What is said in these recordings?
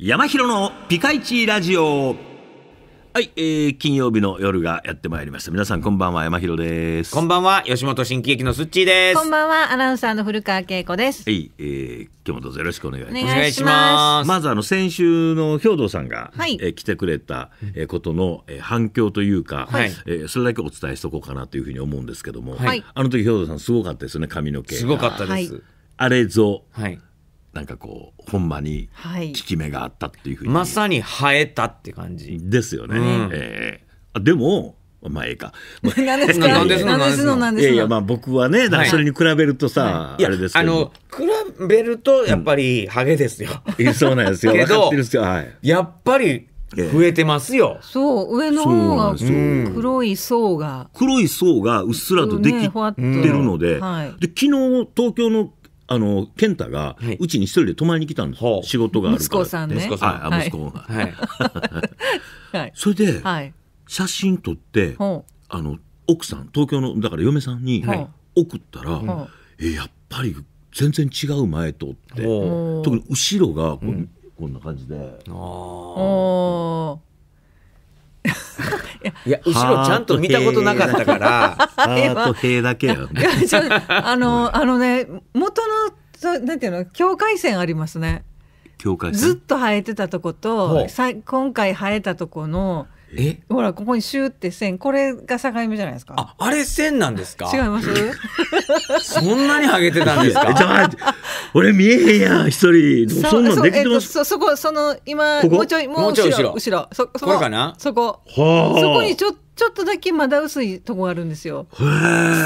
山広のピカイチラジオ。はい、えー、金曜日の夜がやってまいりました。皆さんこんばんは、山広です。こんばんは、吉本新喜劇のすっちーです。こんばんは、アナウンサーの古川恵子です。はい、えー、今日もどうぞよろしくお願いします。お願いします。まずあの先週の兵藤さんが、はい、えー、来てくれた、えことの、えー、反響というか、はい、えー、それだけお伝えしとこうかなというふうに思うんですけども、はい、あの時兵藤さんすごかったですよね、髪の毛。すごかったです。はい、あれぞ、はい、なんかこう本間に効き目があったっていうふうに、まさに生えたって感じですよね、うん、えー、でもまあええか。何ですの何ですの何ですの何ですのいやいやまあ僕はね、だそれに比べるとさ、あれですけど。あの、比べるとやっぱりハゲですよ。そうなんですよ。やっぱり増えてますよ。そう、上の方が黒い層が。黒い層がうっすらとできてるので、で昨日東京のあの健太がうちに一人で泊まりに来たんです、はい、仕事があるから息子さんね息子さん、はい、息子が、はい はい、それで、写真撮ってあの奥さん東京のだから嫁さんに送ったら、はい、えやっぱり全然違う前とって特に後ろがこ,、うん、こんな感じでああいや後ろちゃんと見たことなかったからハート系だけよ、ね、あのあのね元のそなんていうの境界線ありますね境界線。ずっと生えてたとことさ今回生えたとこのえほらここにシューって線これが境目じゃないですかああれ線なんですか違います そんなにハゲてたんですか じゃあ俺見えへんやん一人そんなんできてます、えー、そこその今もうちょいもう後ろ後ろそそこかなそこそこにちょっとちょっとだけまだ薄いとこあるんですよ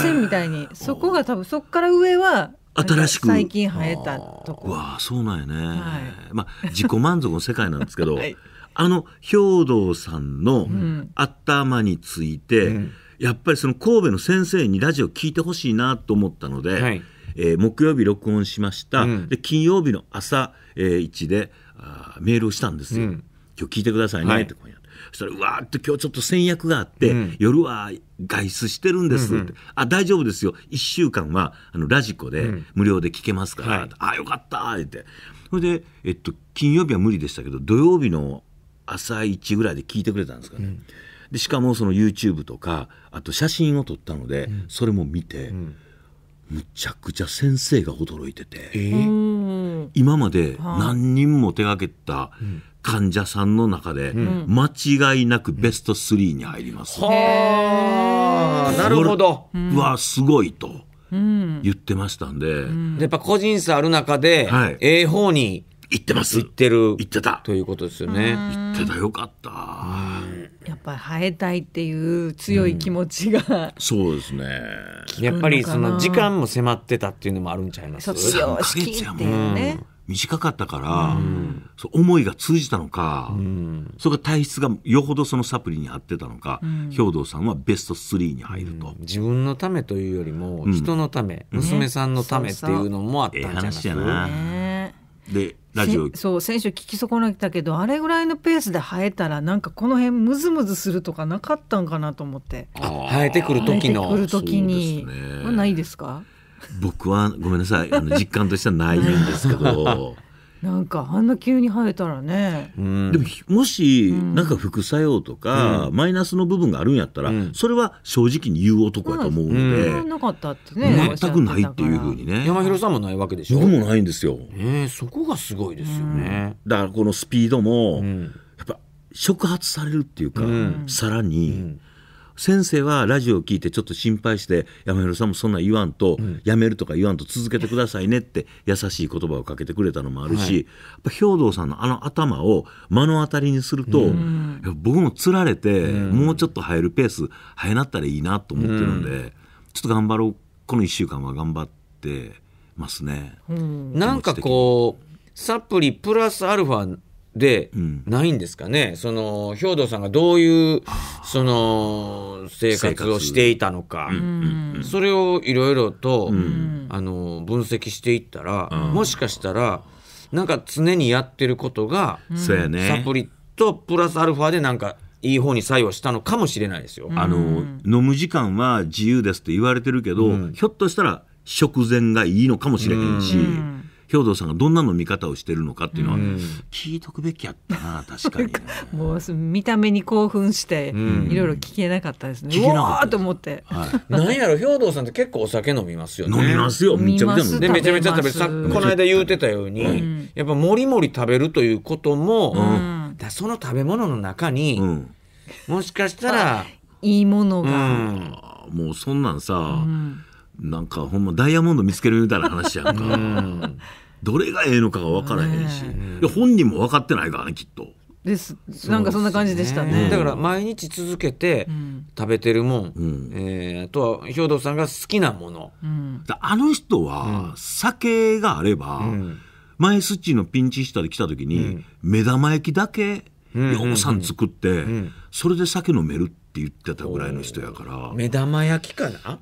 線みたいにそこが多分そこから上は新しく最近生えたとこわあそうなんやね、はい、まあ自己満足の世界なんですけど、はいあの兵道さんの頭について、うん、やっぱりその神戸の先生にラジオ聞いてほしいなと思ったので、はい、えー、木曜日録音しました、うん、で金曜日の朝、えー、1であメールをしたんですよ、うん、今日聞いてくださいねって、はい、そしたらうわーって今日ちょっと先約があって、夜は外出してるんですって、うんうん、あ大丈夫ですよ1週間はあのラジコで無料で聞けますから、うんはい、あよかったってそれで、えっと、金曜日は無理でしたけど土曜日の朝一ぐらいで聞いてくれたんですかね、うん、でしかもその YouTube とかあと写真を撮ったので、うん、それも見て、うん、むちゃくちゃ先生が驚いてて、えー、今まで何人も手がけた患者さんの中で、間違いなくベスト3に入ります、うん、なるほどうわすごいと。言ってましたんで、やっぱ個人差ある中で、はい、え方に行ってます。行ってる。行ってた。ということですよね。行ってたよかった。やっぱり生えたいっていう強い気持ちが、そうですね。やっぱりその時間も迫ってたっていうのもあるんちゃいます。卒業式っていうね。短かったから、うん、思いが通じたのか、うん、それが体質がよほどそのサプリに合ってたのか、うん、兵藤さんはベスト3に入ると、自分のためというよりも人のため、娘さんのためっていうのもあったんじゃないですか、ね、えーでラジオそう先週聞き損ったけどあれぐらいのペースで生えたらなんかこの辺ムズムズするとかなかったんかなと思って生えてくる時の生えてくる時に、ね、ないですか僕はごめんなさいあの実感としてはないんですけど なんかあんな急に生えたらね、うん、でももしなんか副作用とか、マイナスの部分があるんやったら、それは正直に言う男やと思うんで、なかったってね全くないっていうふうにね山広さんもないわけでしょ僕もないんですよ、えー、そこがすごいですよね、だからこのスピードも、やっぱ触発されるっていうか、さらに、先生はラジオを聞いてちょっと心配して山広さんもそんな言わんと、うん、やめるとか言わんと続けてくださいねって優しい言葉をかけてくれたのもあるし、はい、やっぱ兵藤さんのあの頭を目の当たりにすると、僕もつられて、もうちょっと入るペース早なったらいいなと思ってるんで、ちょっと頑張ろうこの1週間は頑張ってますね。なんかこうサプリプラスアルファでないんですかね、うん、その兵頭さんがどういうその生活をしていたのか、うんうん、それをいろいろと、あの分析していったら、もしかしたらなんか常にやってることが、サプリとプラスアルファでなんかいい方に作用したのかもしれないですよ。あの飲む時間は自由ですって言われてるけど、ひょっとしたら食前がいいのかもしれへんし。兵藤さんがどんなの見方をしてるのかっていうのは、聞いとくべきやったな確かに、もう見た目に興奮していろいろ聞けなかったですね、うわと思って、はい、なんやろ兵頭さんって結構お酒飲みますよね飲みますよめちゃめちゃ食べめちゃめちゃ食べさこの間言うてたように、うん、やっぱもりもり食べるということも、うん、だその食べ物の中に、うん、もしかしたらいいものが、もうそんなんさ、うん、なんかほんまダイヤモンド見つけるみたいな話やんか。どれがええのかが分からへんし、い本人も分かってないからねきっと。ですなんかそんな感じでしたね、ね、だから毎日続けて食べてるもん、うん、えー、とは兵藤さんが好きなもの、うん、あの人は酒があれば、うん、前スッチのピンチしたで来た時に、目玉焼きだけ洋さん作って、それで酒飲めるって言ってたぐらいの人やから目玉焼きかな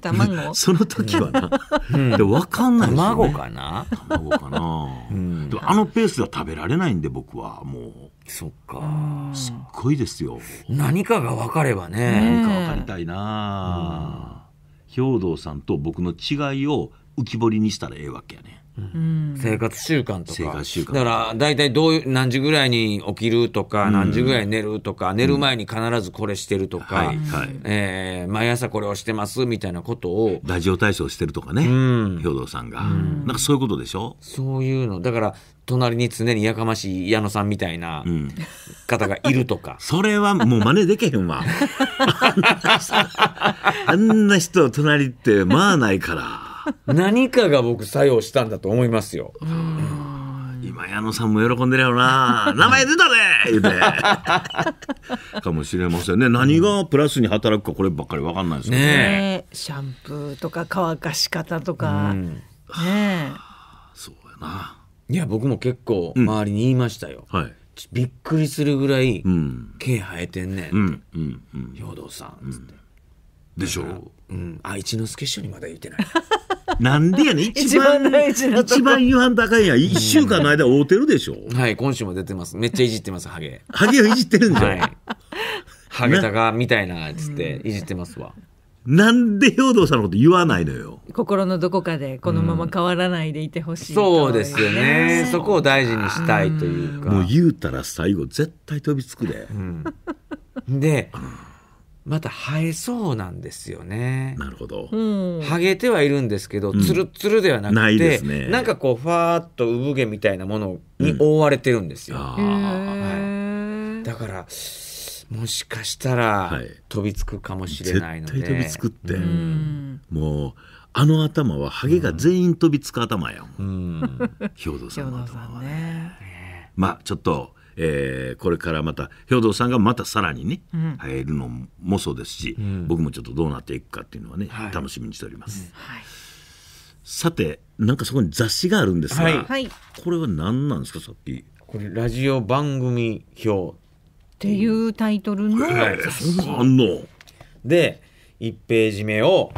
卵 その時はな、うん、で分かんないですよ、ね、卵かな卵かな、うん、でもあのペースでは食べられないんで僕はもうそっかすっごいですよ何かが分かればね何か分かりたいな、うん、兵藤さんと僕の違いを浮き彫りにしたらええわけやね生活習慣とかだから大体どういう何時ぐらいに起きるとか、何時ぐらい寝るとか寝る前に必ずこれしてるとか、え毎朝これをしてますみたいなことをラジオ体操してるとかね、兵頭さんが、なんかそういうことでしょそういうのだから隣に常にやかましい矢野さんみたいな方がいるとか、それはもう真似できへんわ あんな人隣ってまあないから。何かが僕作用したんだと思いますよ。今矢野さんも喜んでるよな名前出たねかもしれませんね何がプラスに働くかこればっかり分かんないですけどね、ね、シャンプーとか乾かし方とか、うん、ねそうやないや僕も結構周りに言いましたよ、うんはい、びっくりするぐらい、毛生えてんねんうん兵藤さんっつって、でしょう、うん、あ一之輔師匠にまだ言ってないなんでやねん 一番一番言夕飯高いや一週間の間会うてるでしょ、うはい今週も出てますめっちゃいじってますハゲハゲをいじってるんじゃん、はい、ハゲタカみたいなつっていじってますわ、なんで兵藤さんのこと言わないのよ。心のどこかでこのまま変わらないでいてほしい、うん、そうですよね。そこを大事にしたいというか。もう言うたら最後絶対飛びつくで。うん、で、また生えそうなんですよね。なるほど。はげてはいるんですけど、つるつるではなくて、うん、ないですね、なんかこう、ふわーっと産毛みたいなものに覆われてるんですよ。うん、はい、だから、もしかしたら、はい、飛びつくかもしれないので。はい、飛びつくって、うん、もう、あの頭はハゲが全員飛びつく頭やん。うん、兵頭さんの頭はね。ねまあ、ちょっと、えー、これからまた兵頭さんがまたさらにね、うん、入るのもそうですし、うん、僕もちょっとどうなっていくかっていうのはね、はい、楽しみにしております。はい、さてなんかそこに雑誌があるんですが、はい、これは何なんですかさっき。これラジオ番組表っていうタイトルの雑誌。えー、ので1ページ目を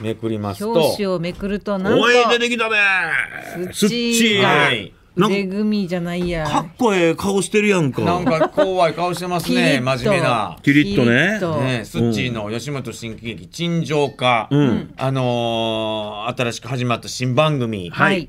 めくりますと表紙をめくるとなんとおい出てきたね土が、はい、めぐみじゃないやかっこええ顔してるやんかなんか怖い顔してますね真面目なキリッとねねスッチーの吉本新喜劇陳情家、うん、あのー、新しく始まった新番組の、はい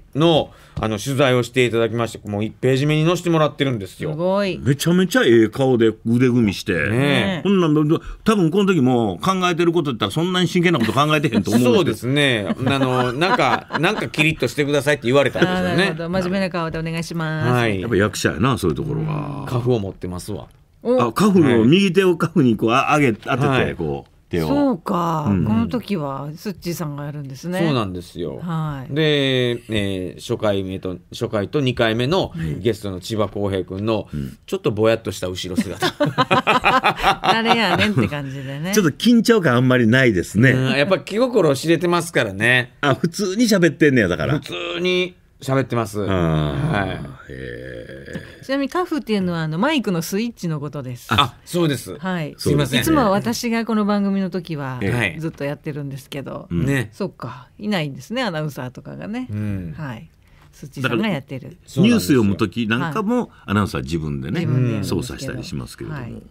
あの取材をしていただきましてもう1ページ目に載せてもらってるんですよすごいめちゃめちゃええ顔で腕組みして、ね、んなん多分この時も考えてることってそんなに真剣なこと考えてへんと思うそうですねあのなんかなんかキリッとしてくださいって言われたんですよね真面目な顔でお願いします、はい、やっぱ役者やなそういうところが。花粉を持ってますわあカフの右手をカフにこう上げ当ててこう、はい手をそうか、うん、この時はスッチーさんがやるんですねそうなんですよ、はい、で、えー、初回目と初回と2回目のゲストの千葉浩平君の、ちょっとぼやっとした後ろ姿あれ やねんって感じでねちょっと緊張感あんまりないですね、やっぱ気心知れてますからねあ普通に喋ってんねやだから普通に喋ってます。はい。ちなみにカフっていうのはあのマイクのスイッチのことです。あ、そうです。はい。すみません。いつもは私がこの番組の時はずっとやってるんですけど、ね。そっか、いないんですねアナウンサーとかがね。はい。スッチさんがやってる。ニュース読む時なんかもアナウンサー自分でね操作したりしますけれども。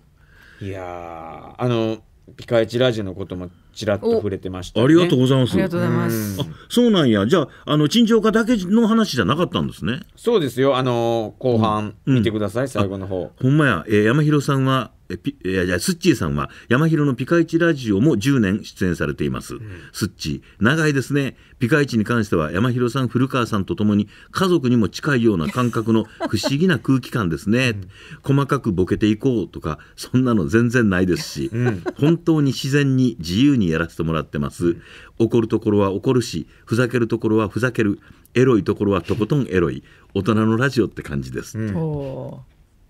いやあの。ピカイチラジオのこともちらっと触れてました、ね、ありがとうございます。ありがとうございます。あ、そうなんや。じゃあ、あの陳情家だけの話じゃなかったんですね。そうですよ。あの後半見てください。うんうん、最後の方。ほんまや。えー、山広さんはえピいやスッチーさんは山広のピカイチラジオも10年出演されています、うん、スッチー長いですねピカイチに関しては山広さん古川さんとともに家族にも近いような感覚の 不思議な空気感ですね、うん、細かくボケていこうとかそんなの全然ないですし、うん、本当に自然に自由にやらせてもらってます、怒るところは怒るしふざけるところはふざけるエロいところはとことんエロい大人のラジオって感じです、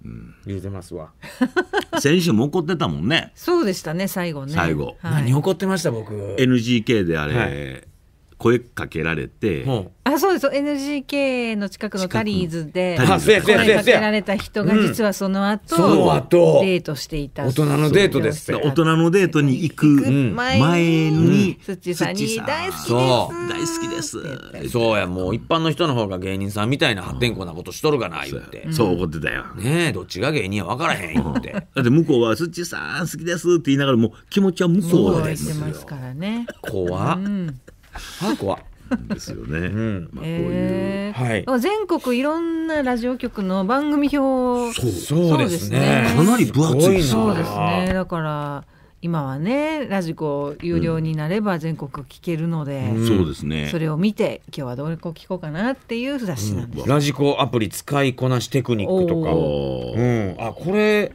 うん、言うてますわ 先週も怒ってたもんねそうでしたね最後ね最後、はい、何怒ってました僕 NGK であれ、はい声かけられて、あそうです NGK の近くのタリーズで声かけられた人が実はその後、うデートしていた大人のデートです大人のデートに行く前に土さんに大好きです大好きですそうやもう一般の人の方が芸人さんみたいな発展荒なことしとるかな言ってそう怒ってたよねどっちが芸人や分からへん言ってだって向こうは「土さん好きです」って言いながらもう気持ちは向こうでですよ怖っあ怖ですよね。うんまあ、こういう、えーはい、全国いろんなラジオ局の番組表そうそうですねかなり分厚いそうですねだから今はねラジコ有料になれば全国聞けるので、うん、そうですねそれを見て今日はどれこ聞こうかなっていう雑誌なんです、うん、ラジコアプリ使いこなしテクニックとか、うん、あこれ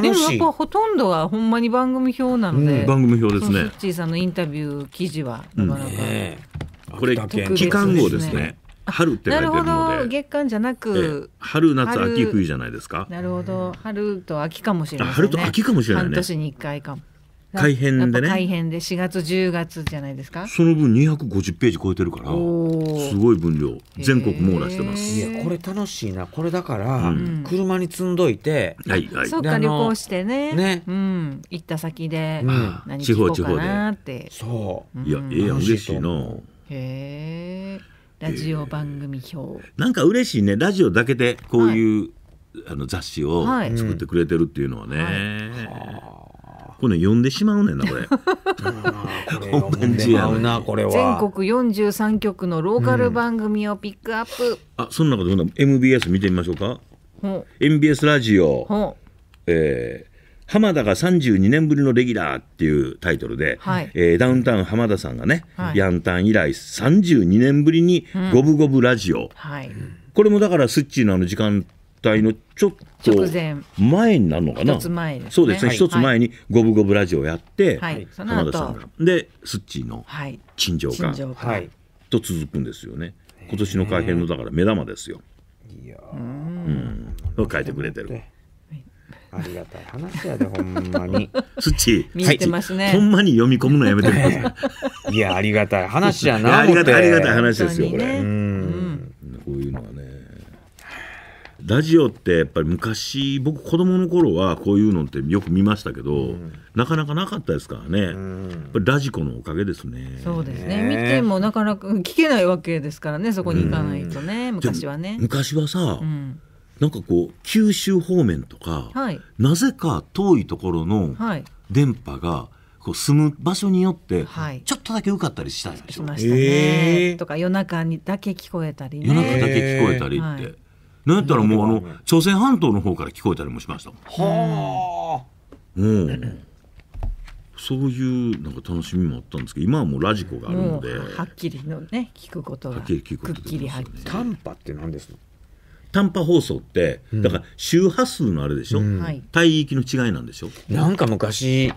でもやっぱほとんどはほんまに番組表なので、うん、番組表ですねスッチーさんのインタビュー記事はなかなか、うん、これ期間号ですね春って書いてるので月間じゃなく春夏秋冬じゃないですかなるほど春と秋かもしれない、ね、春と秋かもしれない、ね、半年に一回かも改編でね改編で4月10月じゃないですかその分250ページ超えてるからすごい分量全国網羅してますいやこれ楽しいなこれだから、うん、車に積んどいて、はいはい、そうか旅行してねね、うん、行った先で、まあ、地方地方でそう、うん、いやええやん嬉しいなへえラジオ番組表なんか嬉しいねラジオだけでこういう、はい、あの雑誌を作ってくれてるっていうのはね、はいはいこの読んでしまうねんなこれ本番中なこれは全国四十三局のローカル番組をピックアップ、うん、あその中でほな MBS 見てみましょうか MBS ラジオえー浜田が32年ぶりのレギュラーっていうタイトルで、はい、えー、ダウンタウン浜田さんがね、はい、ヤンタン以来32年ぶりに「五分五分ラジオ」うんはい、これもだからスッチーのあの時間体のちょっと前になるのかな、ね、そうですね一、つ前に「五分五分ラジオ」やって、はい、浜田さんがでスッチーの「陳情歌」と続くんですよね今年の改編のだから目玉ですよ。いやうんを書いてくれてる。ありがたい話やで、ほんまに。スッチ見てますね。ほんまに読み込むのやめてください。いや、ありがたい話やな。ありがたい話ですよ、これ。うん。こういうのはね。ラジオってやっぱり昔僕子供の頃はこういうのってよく見ましたけど、うん、なかなかなかったですからね、うん、やっぱりラジコのおかげですねそうですね、ね、見てもなかなか聞けないわけですからねそこに行かないとね、うん、昔はね昔はさ、なんかこう九州方面とか、はい、なぜか遠いところの電波が、はいこう住む場所によって、ちょっとだけ受かったりしたんでしょ、はい、しましたね、えー、とか夜中にだけ聞こえたり、ね、夜中だけ聞こえたりって。えーなんったらもうあの朝鮮半島の方から聞こえたりもしましたはあ、うん、そういうなんか楽しみもあったんですけど今はもうラジコがあるのではっきりのね聞くことは。はっきり聞くことで、ね、短波って何ですか短波放送って、だから周波数のあれでしょ、うん、帯域の違いなんでしょなんか昔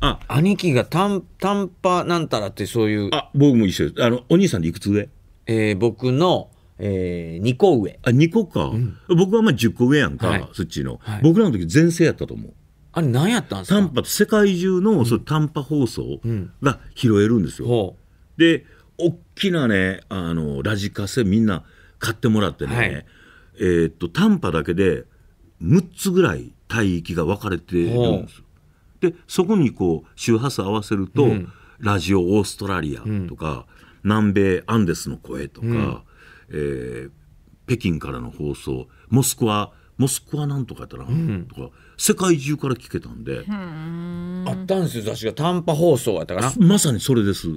あ兄貴が短短波なんたらってそういうあ僕も一緒ですあのお兄さんでいくつ上えー、僕のえー、2個上。あ、2個か。うん、僕はまあ10個上やんか、はい、そっちの。はい、僕らの時全盛やったと思う。あれ何やったんですか短波世界中のその短波放送が拾えるんですよ。うんうん、で、大きなね、あの、ラジカセみんな買ってもらってね、はい、えー、っと、短波だけで6つぐらい帯域が分かれてるんですよ。で、そこにこう、周波数合わせると、ラジオオーストラリアとか、南米アンデスの声とか、えー、北京からの放送モスクワモスクワなんとかやったら、うん、とか世界中から聞けたんで、ん、あったんですよ雑誌が短波放送やったかなまさにそれです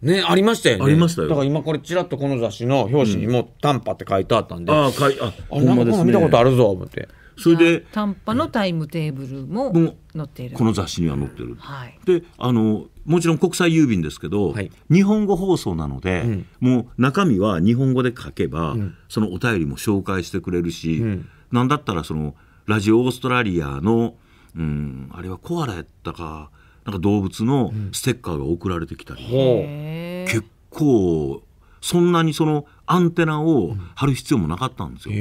ね、ありましたよね。ありましたよ。だから今これちらっとこの雑誌の表紙にも短波って書いてあったんで。うん、ああ、かい、あ、あ、なんか見たことあるぞ、思って。それで短波のタイムテーブルも載っているこの雑誌には載ってる、はい、であのもちろん国際郵便ですけど、はい、日本語放送なので、うん、もう中身は日本語で書けば、うん、そのお便りも紹介してくれるし、うん、なんだったらそのラジオオーストラリアの、うん、あれはコアラやったかなんか動物のステッカーが送られてきたり、うん、結構そんなにそのアンテナを張る必要もなかったんですよ。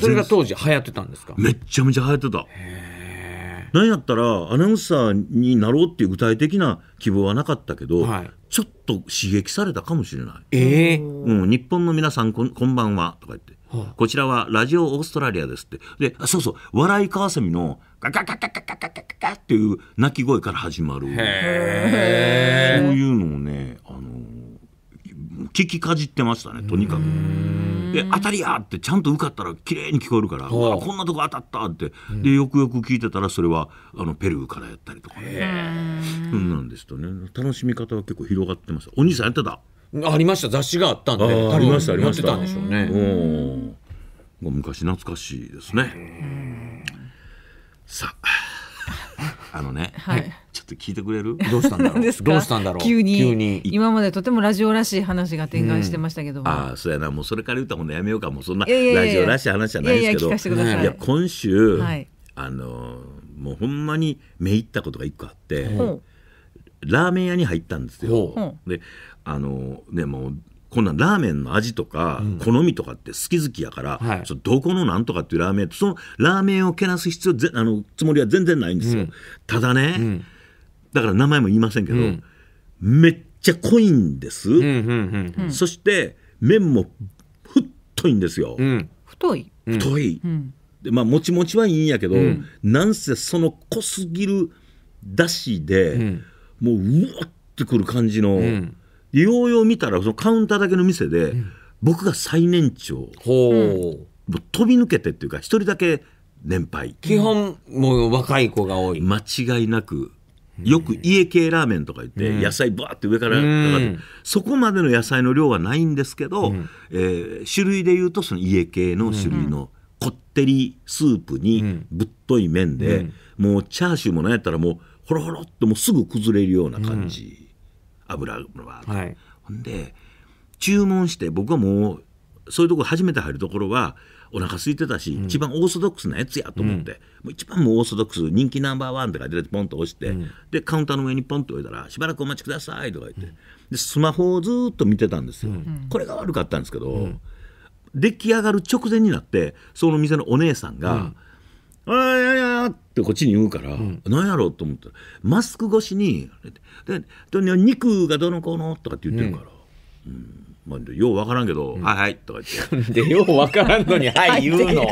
それが当時流行ってたんですかめっちゃめちゃ流行ってた。なんやったらアナウンサーになろうっていう具体的な希望はなかったけど、はい、ちょっと刺激されたかもしれない。えー、うん、日本の皆さんこんこんばんはとか言って、はあ、こちらはラジオオーストラリアですってでそうそう笑いカワセミのガガガガガガガガガっていう鳴き声から始まるそういうのをねあの聞きかじってましたねとにかく。で当たりやってちゃんと受かったら綺麗に聞こえるからこんなとこ当たったってでよくよく聞いてたらそれはあのペルーからやったりとかねうんなんですとね楽しみ方は結構広がってましたお兄さんやってたありました雑誌があったんでありましたありましたやってたんでしょうね昔懐かしいですねさああのね、はい、ちょっと聞いてくれるどうしたんだろうどうしたんだろう急に今までとてもラジオらしい話が展開してましたけども、うん、ああそうやなもうそれから言うたもほんやめようかもうそんなラジオらしい話じゃないですけどいや今週、はい、あのもうほんまに目いったことが一個あって、ラーメン屋に入ったんですよ、であのねもうこんなんラーメンの味とか、好みとかって好き好きやから、うんはい、どこのなんとかっていうラーメンそのラーメンをけなす必要ぜあのつもりは全然ないんですよ、うん、ただね、うん、だから名前も言いませんけど、めっちゃ濃いんです、うんうんうんうん、そして麺も太いんですよ、太い太い、でまあもちもちはいいんやけど、なんせその濃すぎるだしで、もううわってくる感じの、うんようよう見たらそのカウンターだけの店で、僕が最年長、ほもう飛び抜けてっていうか一人だけ年配基本もう若い子が多い、間違いなくよく家系ラーメンとか言って野菜バーって上から上がって、うんそこまでの野菜の量はないんですけど、えー種類でいうとその家系の種類のこってりスープにぶっとい麺で、もうチャーシューもなんやったらもうほろほろっともうすぐ崩れるような感じ。油は、はい、ほんで注文して僕はもうそういうとこ初めて入るところはお腹空いてたし、うん、一番オーソドックスなやつやと思って、うん、一番もうオーソドックス人気ナンバーワンとか出てポンと押して、うん、でカウンターの上にポンと置いたら「しばらくお待ちください」とか言って、でスマホをずっと見てたんですよ、これが悪かったんですけど、出来上がる直前になってその店のお姉さんが「あややってこっちに言うから、うん、何やろうと思ったらマスク越しにでで肉がどのこうのとかって言ってるから、うん、うんまあ、よう分からんけど、うん、はいはいとか言って。で、よう分からんのに、はい言うの。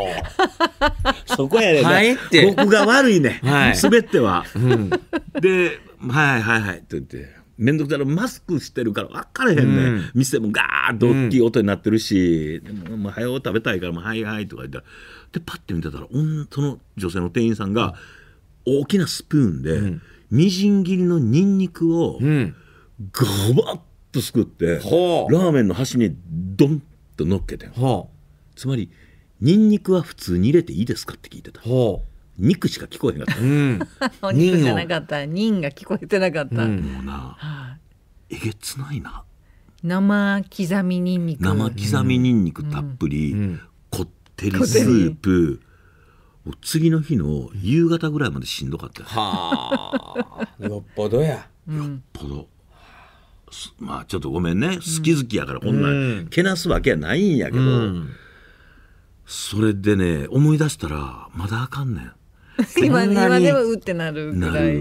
そこやで、ね、はいって。僕が悪いね。はい、滑っては。うん、で、はいはいはいって言って。面倒くさいのマスクしてるから分からへんね、うん、店もガーッと大きい音になってるし「うん、でももう早う食べたいからはいはい」とか言ったらでパッて見てたらその女性の店員さんが大きなスプーンで、うん、みじん切りのにんにくをガバッとすくって、ラーメンの端にドンと乗っけて、つまりにんにくは普通に入れていいですかって聞いてた。肉しか聞こえへんかった、う お肉じゃなかった人が聞こえてなかった、もうなえげつないな生刻みにんにく生刻みにんにくたっぷり、こってりスープ次の日の夕方ぐらいまでしんどかった、はあよっぽどやよっぽど、まあちょっとごめんね好き好きやからこんなけなすわけはないんやけど、それでね思い出したらまだあかんねん 今今でもうってなるぐらい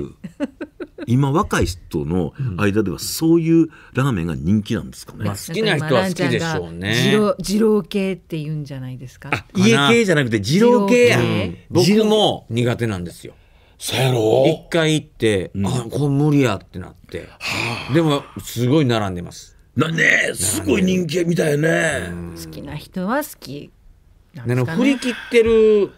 今若い人の間ではそういうラーメンが人気なんですかね、まあ、好きな人は好きでしょうね二郎系って言うんじゃないですか家系じゃなくて二郎系や、うん、僕も苦手なんですよそやろ一回行って、うん、あこれ無理やってなって、はあ、でもすごい並んでますなねすごい人気みたいね、うん、好きな人は好きなんですか、ね、振り切ってる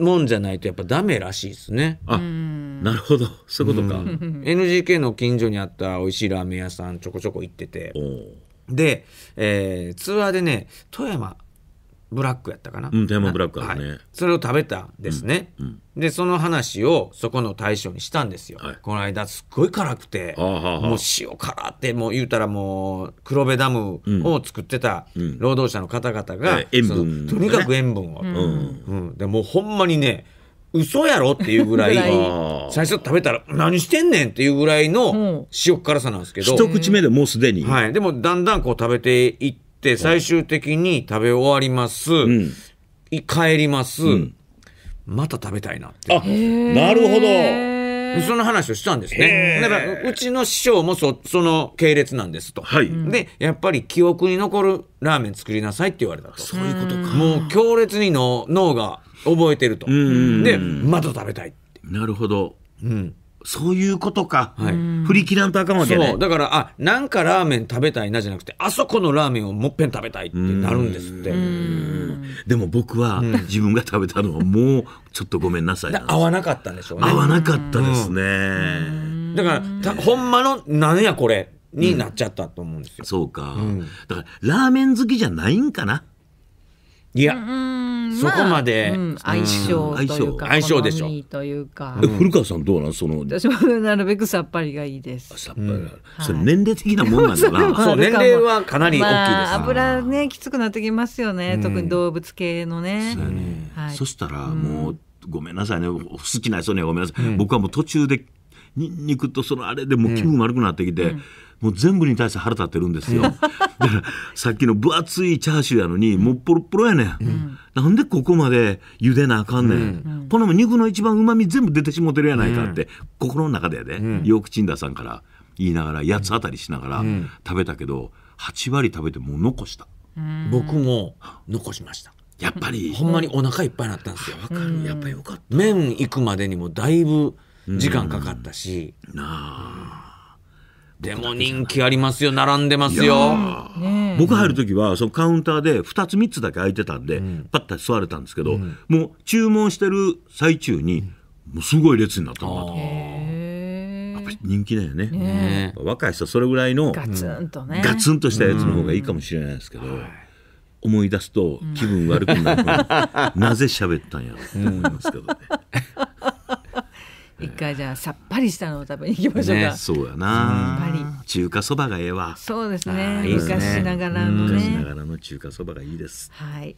もんじゃないとやっぱダメらしいですね。あ、なるほど。そういうことか。NGK の近所にあった美味しいラーメン屋さんちょこちょこ行ってて。で、えー、ツアーでね、富山、ブラックやったかな、うん、富山ブラックあね、はい、それを食べたんですね、うんうん、でその話をそこの大将にしたんですよ、はい、この間すっごい辛くてもう塩辛ってもう言うたらもう黒部ダムを作ってた労働者の方々が、はい、塩分、ね、とにかく塩分を、うんでもほんまにね嘘やろっていうぐらい 最初食べたら何してんねんっていうぐらいの塩辛さなんですけど、一口目でもうすでに、はい、でもだんだんこう食べていってって最終的に食べ終わります、うん、帰ります、うん、また食べたいなってあなるほどその話をしたんですね。だから、うちの師匠もそその系列なんですと、はい、で、やっぱり記憶に残るラーメン作りなさいって言われたと。そういうことか。もう強烈にの脳が覚えてると。で、また食べたいって。なるほど。うん。そういうことか、はい、振り切らんとあかんわけねそうだからあなんかラーメン食べたいなじゃなくてあそこのラーメンをもっぺん食べたいってなるんですってでも僕は自分が食べたのはもうちょっとごめんなさい合わなかったんでしょうね合わなかったですねだからほんまのなんやこれになっちゃったと思うんですよ、うん、そうか、うん、だからラーメン好きじゃないんかないや、そこまで、相性というか相性でしょというか、古川さんどうなんその私もなるべくさっぱりがいいですさっぱり、それ年齢的なもんなんだな そう年齢はかなり大きいです、油ねきつくなってきますよね、特に動物系のねそしたらもう、ごめんなさいね好きな人にはごめんなさい、僕はもう途中でにんにくとそのあれでもう気分悪くなってきて、もう全部に対して腹立ってるんですよ。だからさっきの分厚いチャーシューやのに、もうポロポロやねん。うん、なんでここまで茹でなあかんねん。うん、この肉の一番うまみ全部出てしもてるやないかって、心の中でやで、よくチンダさんから言いながら、八つ当たりしながら食べたけど、8割食べてもう残した。僕も残しました。やっぱり。ほんまにお腹いっぱいになったんですよ。わかる。やっぱよかった。麺行くまでにもだいぶ時間かかったし。なあ。でも人気ありますよ並んでますよ、僕入る時はそのカウンターで2つ3つだけ空いてたんで、うん、パッと座れたんですけど、うん、もう注文してる最中に、もうすごい列になったんだと。やっぱ人気だよね、ね、若い人それぐらいのガツンとねガツンとしたやつの方がいいかもしれないですけど、思い出すと気分悪くなる、うん、なぜ喋ったんやろって思いますけどね。一回じゃあさっぱりしたのを食べに行きましょうか、ね、そうやな、うん、中華そばがええわそうですね昔、ね、ながらの、ね、昔ながらの中華そばがいいですはい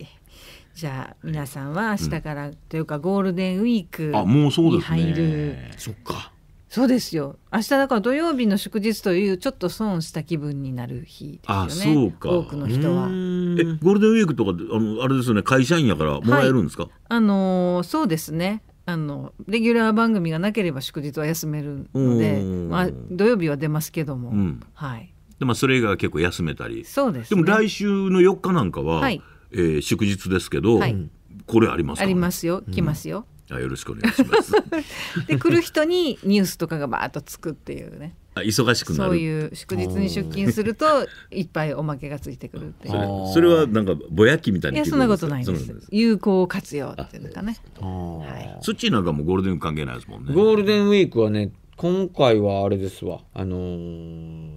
じゃあ皆さんは明日から、うん、というかゴールデンウィークあもううそでに入るそっかそうですよ明日だから土曜日の祝日というちょっと損した気分になる日ですよね多くの人はえゴールデンウィークとかあのあれですよね会社員やからもらえるんですか、はい、あのそうですねあのレギュラー番組がなければ祝日は休めるので、まあ、土曜日は出ますけども、うん、はい、でもそれ以外は結構休めたりそうです、ね、でも来週の4日なんかは、はい、えー、祝日ですけど、はい、これありますか、ね、ありますよ来ますよ、うん、あよろしくお願いします で来る人にニュースとかがバーっとつくっていうね忙しくなるそういう祝日に出勤すると いっぱいおまけがついてくるっていうそれはなんかぼやきみたいないやそんなことないです有効活用っていうかね、はい、そっちなんかもゴールデンウィーク関係ないですもんねゴールデンウィークはね今回はあれですわあのー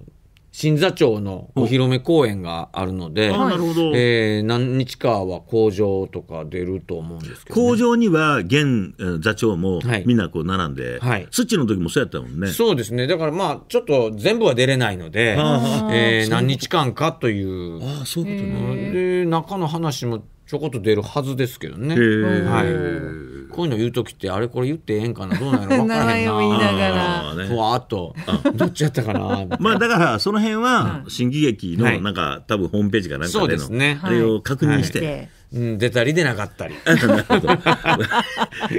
新座町のお披露目公演があるので、えー、何日かは工場とか出ると思うんですけど、ね、工場には現座長もみんなこう並んで、はい、スッチの時もそうやったもんねそうですねだからまあちょっと全部は出れないので、えー、何日間かというああそういうことねで中の話もちょこっと出るはずですけどねはいこういうの言う時ってあれこれ言ってええんかなどうなの 分からへんななふわっと、どっちやったかなまあだからその辺は新喜劇のなんか、多分ホームページかなんかでの、あれを確認して。うん、出たり出なかったり。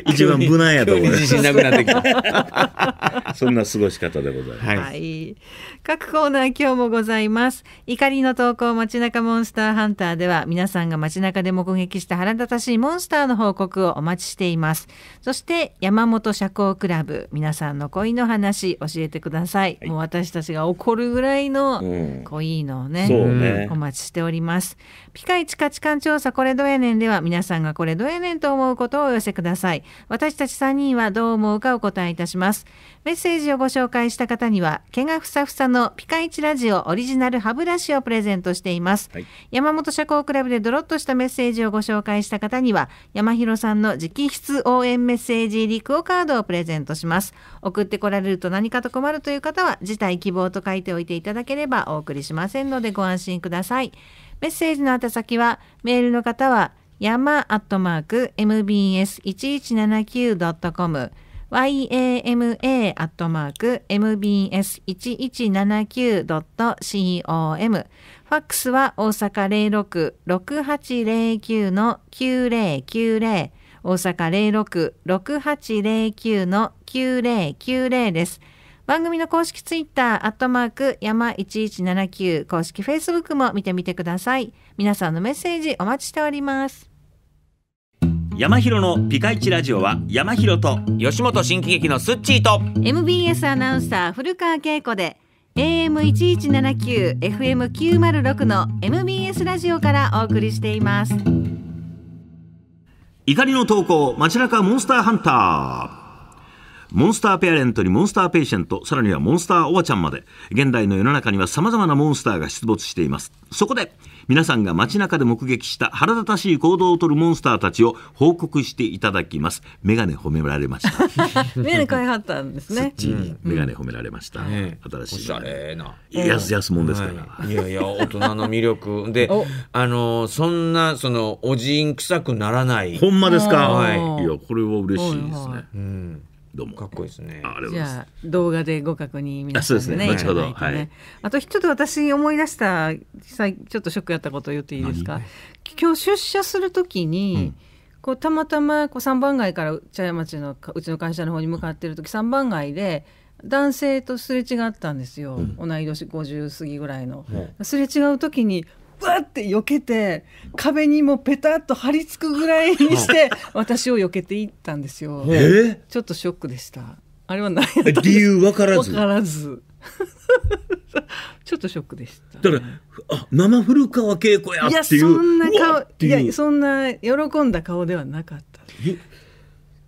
一番無難やと思います。自信なくなってきた。そんな過ごし方でございます。はい、各コーナー今日もございます。怒りの投稿街中モンスターハンターでは皆さんが街中で目撃した腹立たしいモンスターの報告をお待ちしています。そして山本社交クラブ皆さんの恋の話教えてください。はい、もう私たちが怒るぐらいの恋のねうん、ねお待ちしております。ピカイチ価値観調査これどうやねんでは皆さんがこれどうやねんと思うことをお寄せください。私たち3人はどう思うかお答えいたします。メッセージをご紹介した方には、毛がふさふさのピカイチラジオオリジナル歯ブラシをプレゼントしています。はい、山本社交クラブでドロッとしたメッセージをご紹介した方には、山広さんの直筆応援メッセージリクオカードをプレゼントします。送ってこられると何かと困るという方は、辞退希望と書いておいていただければお送りしませんのでご安心ください。メッセージの宛先は、メールの方は、山アットマーク mbs1179.com yama アットマーク mbs1179.com ファックスは大阪066809の9090大阪066809の9090です。番組の公式ツイッター、アットマーク、山1179、公式フェイスブックも見てみてください。皆さんのメッセージお待ちしております。山広のピカイチラジオは山広と吉本新喜劇のスッチーと MBS アナウンサー古川恵子で a m 一一七九 f m 九マル六の MBS ラジオからお送りしています。怒りの投稿、街中モンスターハンター。モンスターペアレントにモンスターペイシェント、さらにはモンスターおばちゃんまで、現代の世の中には様々なモンスターが出没しています。そこで、皆さんが街中で目撃した腹立たしい行動をとるモンスターたちを報告していただきます。メガネ褒められました。メガネ買いはったんですね。メガネ褒められました。うん、新しい。おしゃれな。安安もんですから。はい、いやいや、大人の魅力。で、あの、そんな、その、おじん臭くならない。ほんまですか。はい。いや、これは嬉しいですね。うんどうも。かっこいいですね。あじゃあ動画でご確認皆さんね。後ほど。はい。あとちょっと私思い出した最ちょっとショックやったこと言っていいですか。今日出社するときに、こうたまたまこう三番街から茶屋町のうちの会社の方に向かってる時三番街で。男性とすれ違ったんですよ、同い年50過ぎぐらいの、すれ違う時にわって避けて壁にもペタッと張り付くぐらいにして私を避けていったんですよ。ちょっとショックでした。あれは何理由分からず。分からず。ちょっとショックでした、ね、だからあ生古川恵子やっていういやそんな顔いやそんな喜んだ顔ではなかった。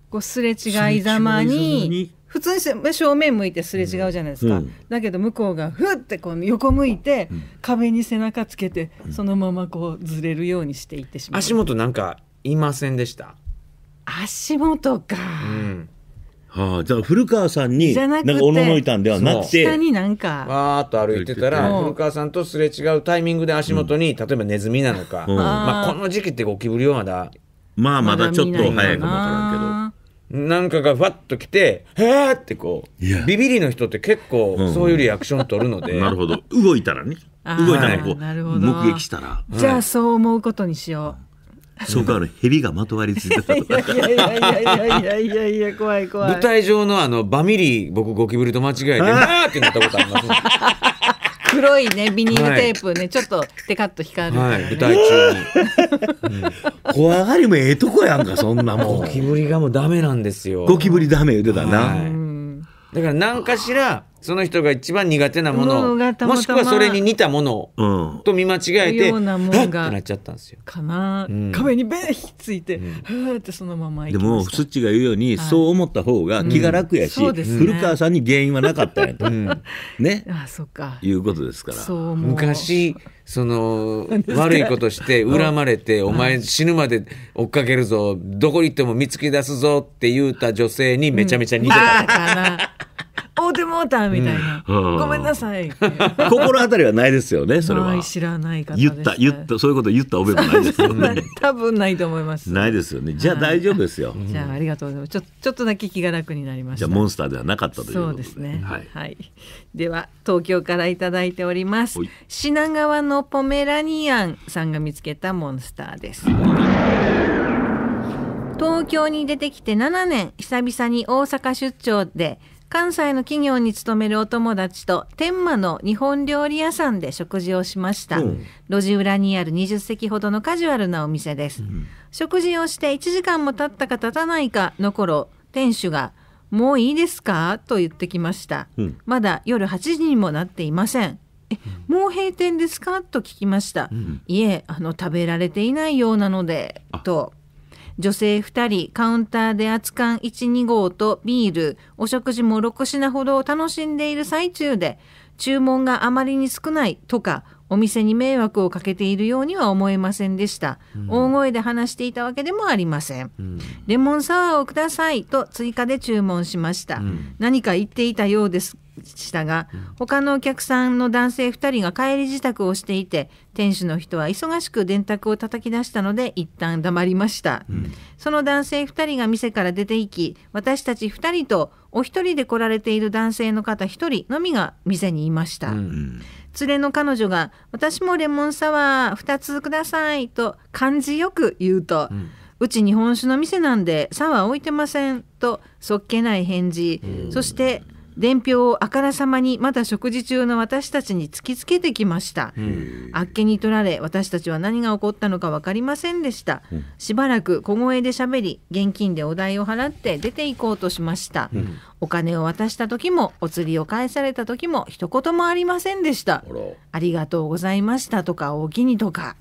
こうすれ違いざまに普通に正面向いてすれ違うじゃないですか、うん、だけど向こうがふってこう横向いて、うん、壁に背中つけてそのままこうずれるようにしていってしまう足元なんかいませんでした足元か、うんはあ、じゃあ古川さんになんかおののいたんではなくて下になんかわーっと歩いてたら古川さんとすれ違うタイミングで足元に、例えばネズミなのか、まあ、この時期ってゴキブリはまだまあまだちょっと早いかもわからんけどなんかがふわっと来て、へーってこう、ビビりの人って結構そういうリアクション取るので。なるほど。動いたらね。動いたらこう、目撃したら。じゃあそう思うことにしよう。そこか蛇がまとわりついてたとかいやいやいやいやいやいや怖い怖い舞台上のあのバミリ僕ゴキブリと間違えてなーってなったことあります、黒いねビニールテープね、はい、ちょっとテカッと光る、ね、はい、舞台中に、うん、怖がりもええとこやんかそんなもんゴキブリがもうダメなんですよゴキブリダメ言うてたな、はい、だから何かしらその人が一番苦手なものもしくはそれに似たものと見間違えて、うん、ってなっちゃったんですよ。かな、うん、壁にべーひっついて、うん、ふーってそのままでもスッチが言うように、はい、そう思った方が気が楽やし、うんね、古川さんに原因はなかったんやと、ね あそっかいうことですから。そう昔その悪いことして恨まれて、お前死ぬまで追っかけるぞどこに行っても見つけ出すぞって言うた女性にめちゃめちゃ似てた。うモーターみたいな、うん、ごめんなさい心当たりはないですよね それは、知らない方、ね、言った言ったそういうこと言った覚えもないですよね 多分ないと思いますないですよねじゃあ大丈夫ですよ、じゃあありがとうございますちょちょっとなけ気が楽になりましたじゃあモンスターではなかったというそうですね、はい、はい、では東京から頂いております品川のポメラニアンさんが見つけたモンスターです、東京に出てきて7年久々に大阪出張で関西の企業に勤めるお友達と天満の日本料理屋さんで食事をしました、うん、路地裏にある20席ほどのカジュアルなお店です、うん、食事をして1時間も経ったか経たないかの頃店主が「もういいですか?」と言ってきました、うん、まだ夜8時にもなっていませんえもう閉店ですかと聞きました、いえあの食べられていないようなのでと女性2人カウンターで熱燗12号とビールお食事も6品ほどを楽しんでいる最中で注文があまりに少ないとかお店に迷惑をかけているようには思えませんでした、うん、大声で話していたわけでもありません、うん、レモンサワーをくださいと追加で注文しました、うん、何か言っていたようですしたが、他のお客さんの男性2人が帰り支度をしていて店主の人は忙しく電卓を叩き出したので一旦黙りました、うん、その男性2人が店から出て行き私たち2人とお一人で来られている男性の方1人のみが店にいました、うん、連れの彼女が「私もレモンサワー2つください」と感じよく言うと「うんうち日本酒の店なんでサワー置いてません」とそっけない返事、そして「伝票をあからさまにまだ食事中の私たちに突きつけてきましたあっけに取られ私たちは何が起こったのか分かりませんでした、しばらく小声でしゃべり現金でお代を払って出て行こうとしました、お金を渡した時もお釣りを返された時も一言もありませんでしたありがとうございましたとかお気にとか、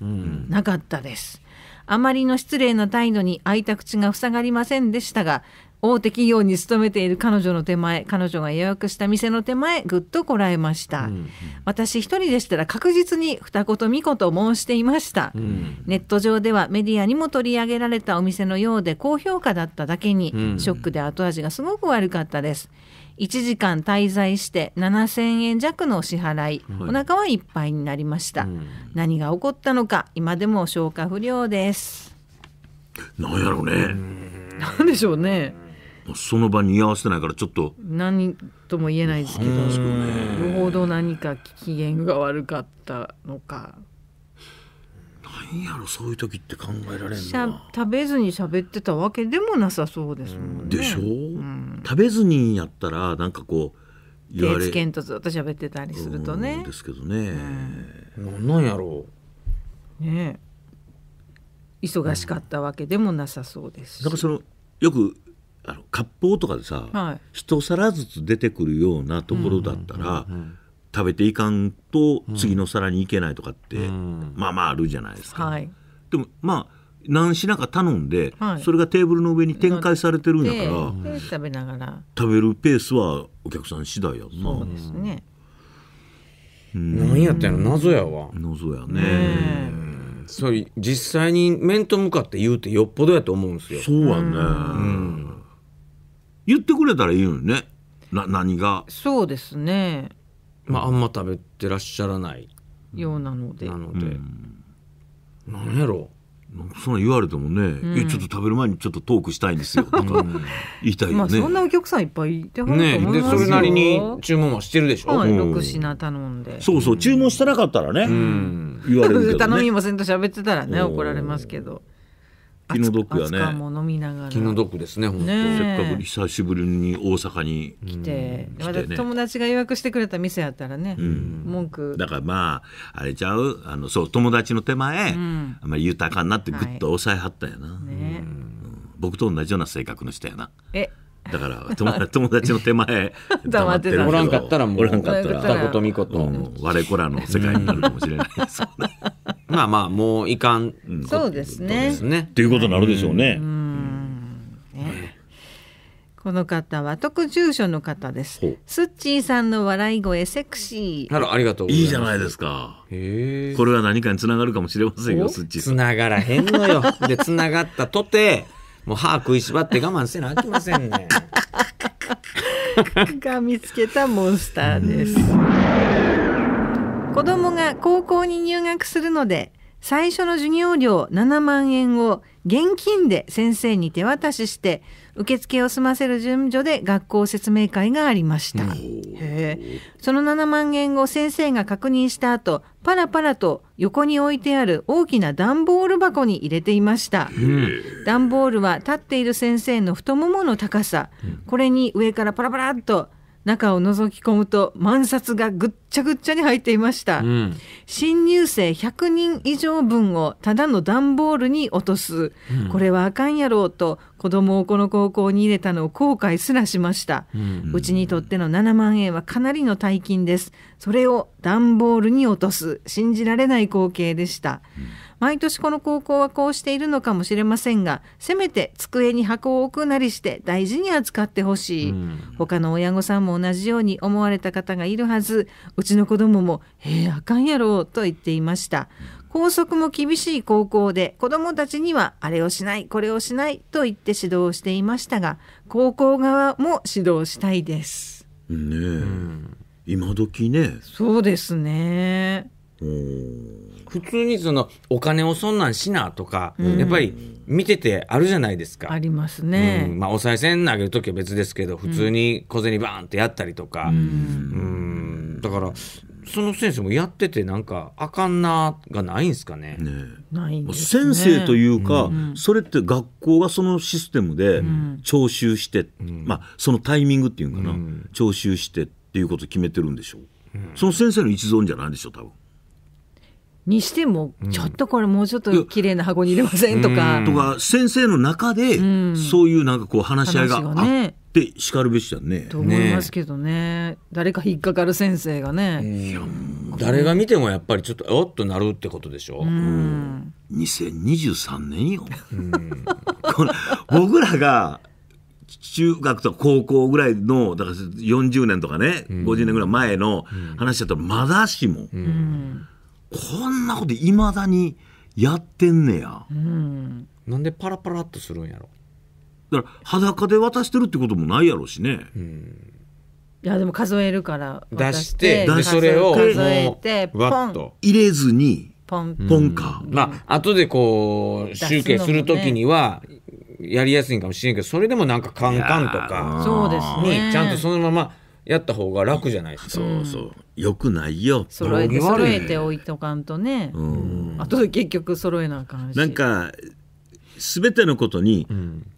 なかったですあまりの失礼な態度に開いた口が塞がりませんでしたが大手企業に勤めている彼女の手前彼女が予約した店の手前ぐっとこらえました、うんうん、私一人でしたら確実に二言三言申していました、うん、ネット上ではメディアにも取り上げられたお店のようで高評価だっただけに、うん、ショックで後味がすごく悪かったです1時間滞在して7000円弱の支払い、お腹はいっぱいになりました、うん、何が起こったのか今でも消化不良です何やろうねなんでしょうねその場に居合わせてないからちょっと何とも言えないですけど、よほど何か機嫌が悪かったのか何やろそういう時って考えられんの食べずに喋ってたわけでもなさそうですもんねでしょ、うん、食べずにやったらなんかこう言われつけんとずっと喋ってたりするとねですけどね、うん、なんやろうね忙しかったわけでもなさそうです、うん、なんかそのよくあの割烹とかでさ、はい、一皿ずつ出てくるようなところだったら、うんうんうんうん食べていかんと次の皿に行けないとかって、うん、まあまああるじゃないですか、はい、でもまあ何品か頼んで、はい、それがテーブルの上に展開されてるんやから、食べながら食べるペースはお客さん次第やんなそうですね、うん、何やったんや謎やわ謎やねねそれ実際に面と向かって言うってよっぽどやと思うんですよそうやね、うん言ってくれたらいいよねな何がそうですねまああんま食べてらっしゃらないようなのでなので、うんやろなんかそんな言われてもね、うん、ちょっと食べる前にちょっとトークしたいんですよ、とか言いたいよね。まあそんなお客さんいっぱいいてはるねでそれなりに注文はしてるでしょ。はい、六品頼んで。そうそう注文してなかったらね、うん、言われるけど、ね、頼みませんと喋ってたらね怒られますけど。気の毒やねも飲みながら気の毒ですね本当、ね、せっかく久しぶりに大阪に来てうん、来てね、友達が予約してくれた店やったらね、うん、文句だからまああれちゃうあのそう友達の手前、うん、あんまり豊かになってぐっと抑えはったやな、はいね、僕と同じような性格の人やなえだから 友達の手前 黙っておらんかったらもうおらんかったら二言三言、我こらの世界になるかもしれない まあまあもういかん、うん、そうですねと、ね、いうことになるでしょうねうんうんね、この方は特住所の方ですスッチーさんの笑い声セクシーあありがとういいじゃないですかこれは何かにつながるかもしれませんよスッチーさんつながらへんのよでつながったとてもう歯食いしばって我慢せなあきませんねが見つけたモンスターです、子供が高校に入学するので最初の授業料7万円を現金で先生に手渡しして受付を済ませる順序で学校説明会がありましたその7万円を先生が確認した後パラパラと横に置いてある大きな段ボール箱に入れていました段ボールは立っている先生の太ももの高さこれに上からパラパラっと中を覗き込むと万札がぐっちゃぐっちゃに入っていました、うん、新入生100人以上分をただの段ボールに落とす、うん、これはあかんやろうと子供をこの高校に入れたのを後悔すらしました、うちにとっての7万円はかなりの大金ですそれを段ボールに落とす信じられない光景でした、うん毎年この高校はこうしているのかもしれませんがせめて机に箱を置くなりして大事に扱ってほしい、うん、他の親御さんも同じように思われた方がいるはずうちの子供も「えー、あかんやろ」と言っていました。校則も厳しい高校で子どもたちにはあれをしないこれをしないと言って指導していましたが高校側も指導したいです。ねえ、うん、今時ねそうですね普通にそのお金をそんなんしなとか、やっぱり見ててあるじゃないですか。ありますね。うん、まあお賽銭投げる時は別ですけど普通に小銭バーンってやったりとか、うん、だからその先生もやっててなんかあかんながないんですかね。ねね先生というか、うん、それって学校がそのシステムで徴収して、うん、まあそのタイミングっていうかな、うん、徴収してっていうことを決めてるんでしょう。その先生の一存じゃないでしょ多分。にしても、ちょっとこれもうちょっと綺麗な箱に入れませんとか。とか、先生の中で、そういうなんかこう話し合いがあってしかるべしじんね。と思いますけどね。誰か引っかかる先生がね。誰が見てもやっぱりちょっと、おっとなるってことでしょ。うん2023年よ。僕らが、中学とか高校ぐらいのだから40年とかね、うん、50年ぐらい前の話だとまだしも、うん、こんなこといまだにやってんねや、うん、なんでパラパラっとするんやろだから裸で渡してるってこともないやろしね、うん、いやでも数えるから出して出それを数えてっと入れずにポンポンか、うん、まあ後でこう集計する時にはやりやすいかもしれんけどそれでもなんかカンカンとかそうですねちゃんとそのままやった方が楽じゃないですか。そうそうよくないよ揃えて揃えておいとかんとね、あとで結局揃えなあかんしなんか全てのことに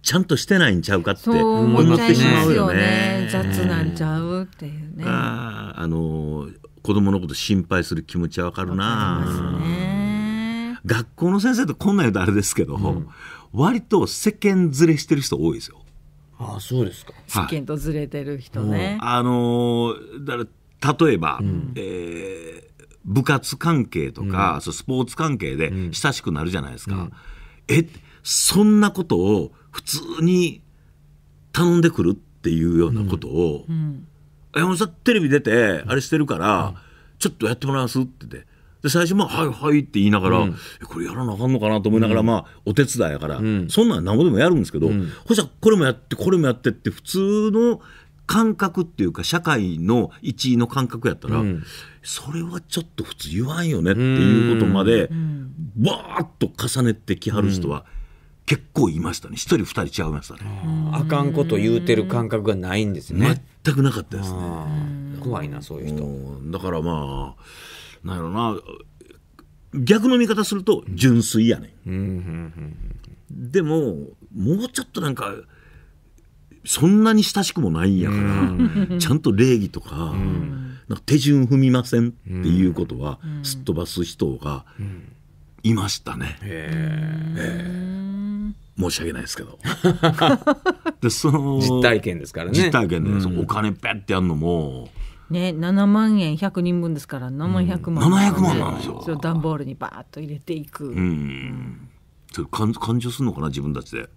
ちゃんとしてないんちゃうかって思ってしまうよね。雑なんちゃうっていうね。ああの子供のこと心配する気持ちはわかるな。学校の先生とこんな言うとあれですけど、割と世間ずれしてる人多いですよ。ああそうですか。世間とずれてる人ね。あのだから例えば、うん、えー、部活関係とか、うん、スポーツ関係で親しくなるじゃないですか、うん、えそんなことを普通に頼んでくるっていうようなことを、うん山本さんテレビ出てあれしてるから、ちょっとやってもらいますって言って。で最初まあ「はいはい」って言いながら、うん、これやらなあかんのかなと思いながら、うん、まあお手伝いやから、うん、そんなん何ぼでもやるんですけど、うん、ほじゃこれもやってこれもやってって普通の感覚っていうか社会の一位の感覚やったら、うん、それはちょっと普通言わんよねっていうことまでわっと重ねてきはる人は結構いましたね一人二人違いましたねあかんこと言うてる感覚がないんですね全くなかったですね怖いなそういう人だからまあなんやろな逆の見方すると純粋やね、うん、でももうちょっとなんかそんなに親しくもないんやから、ちゃんと礼儀とか、なんか手順踏みませんっていうことは、すっ飛ばす人がいましたね。申し訳ないですけど でその実体験ですからね実体験で、そのお金ペッてやるのもね、7万円100人分ですから700万、うん、700万なんですよ段ボールにバーッと入れていく、うん、うん、それ感情するのかな自分たちで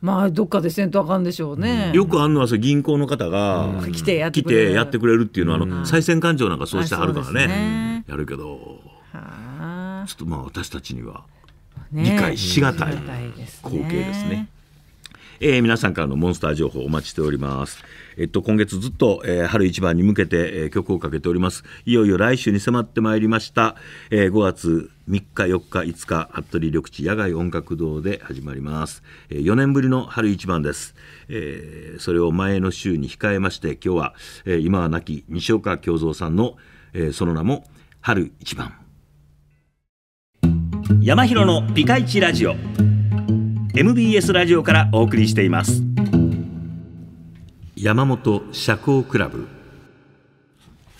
まあ、どっかでせんとあかんでしょうね。よくあるのは、銀行の方が、来てやってくれるっていうのは、あの、再選勘定なんかそうしてはるからね。やるけど。ちょっと、まあ、私たちには。理解しがたい光景ですね。えー、皆さんからのモンスター情報お待ちしております。えっと、今月ずっと、えー、春一番に向けて、えー、曲をかけております。いよいよ来週に迫ってまいりました。えー、5月3日、4日、5日、服部緑地野外音楽堂で始まります。えー、4年ぶりの春一番です。えー、それを前の週に控えまして、今日は、えー、今は亡き西岡京三さんの、えー、その名も春一番。山広のピカイチラジオ。MBS ラジオからお送りしています山本社交クラブ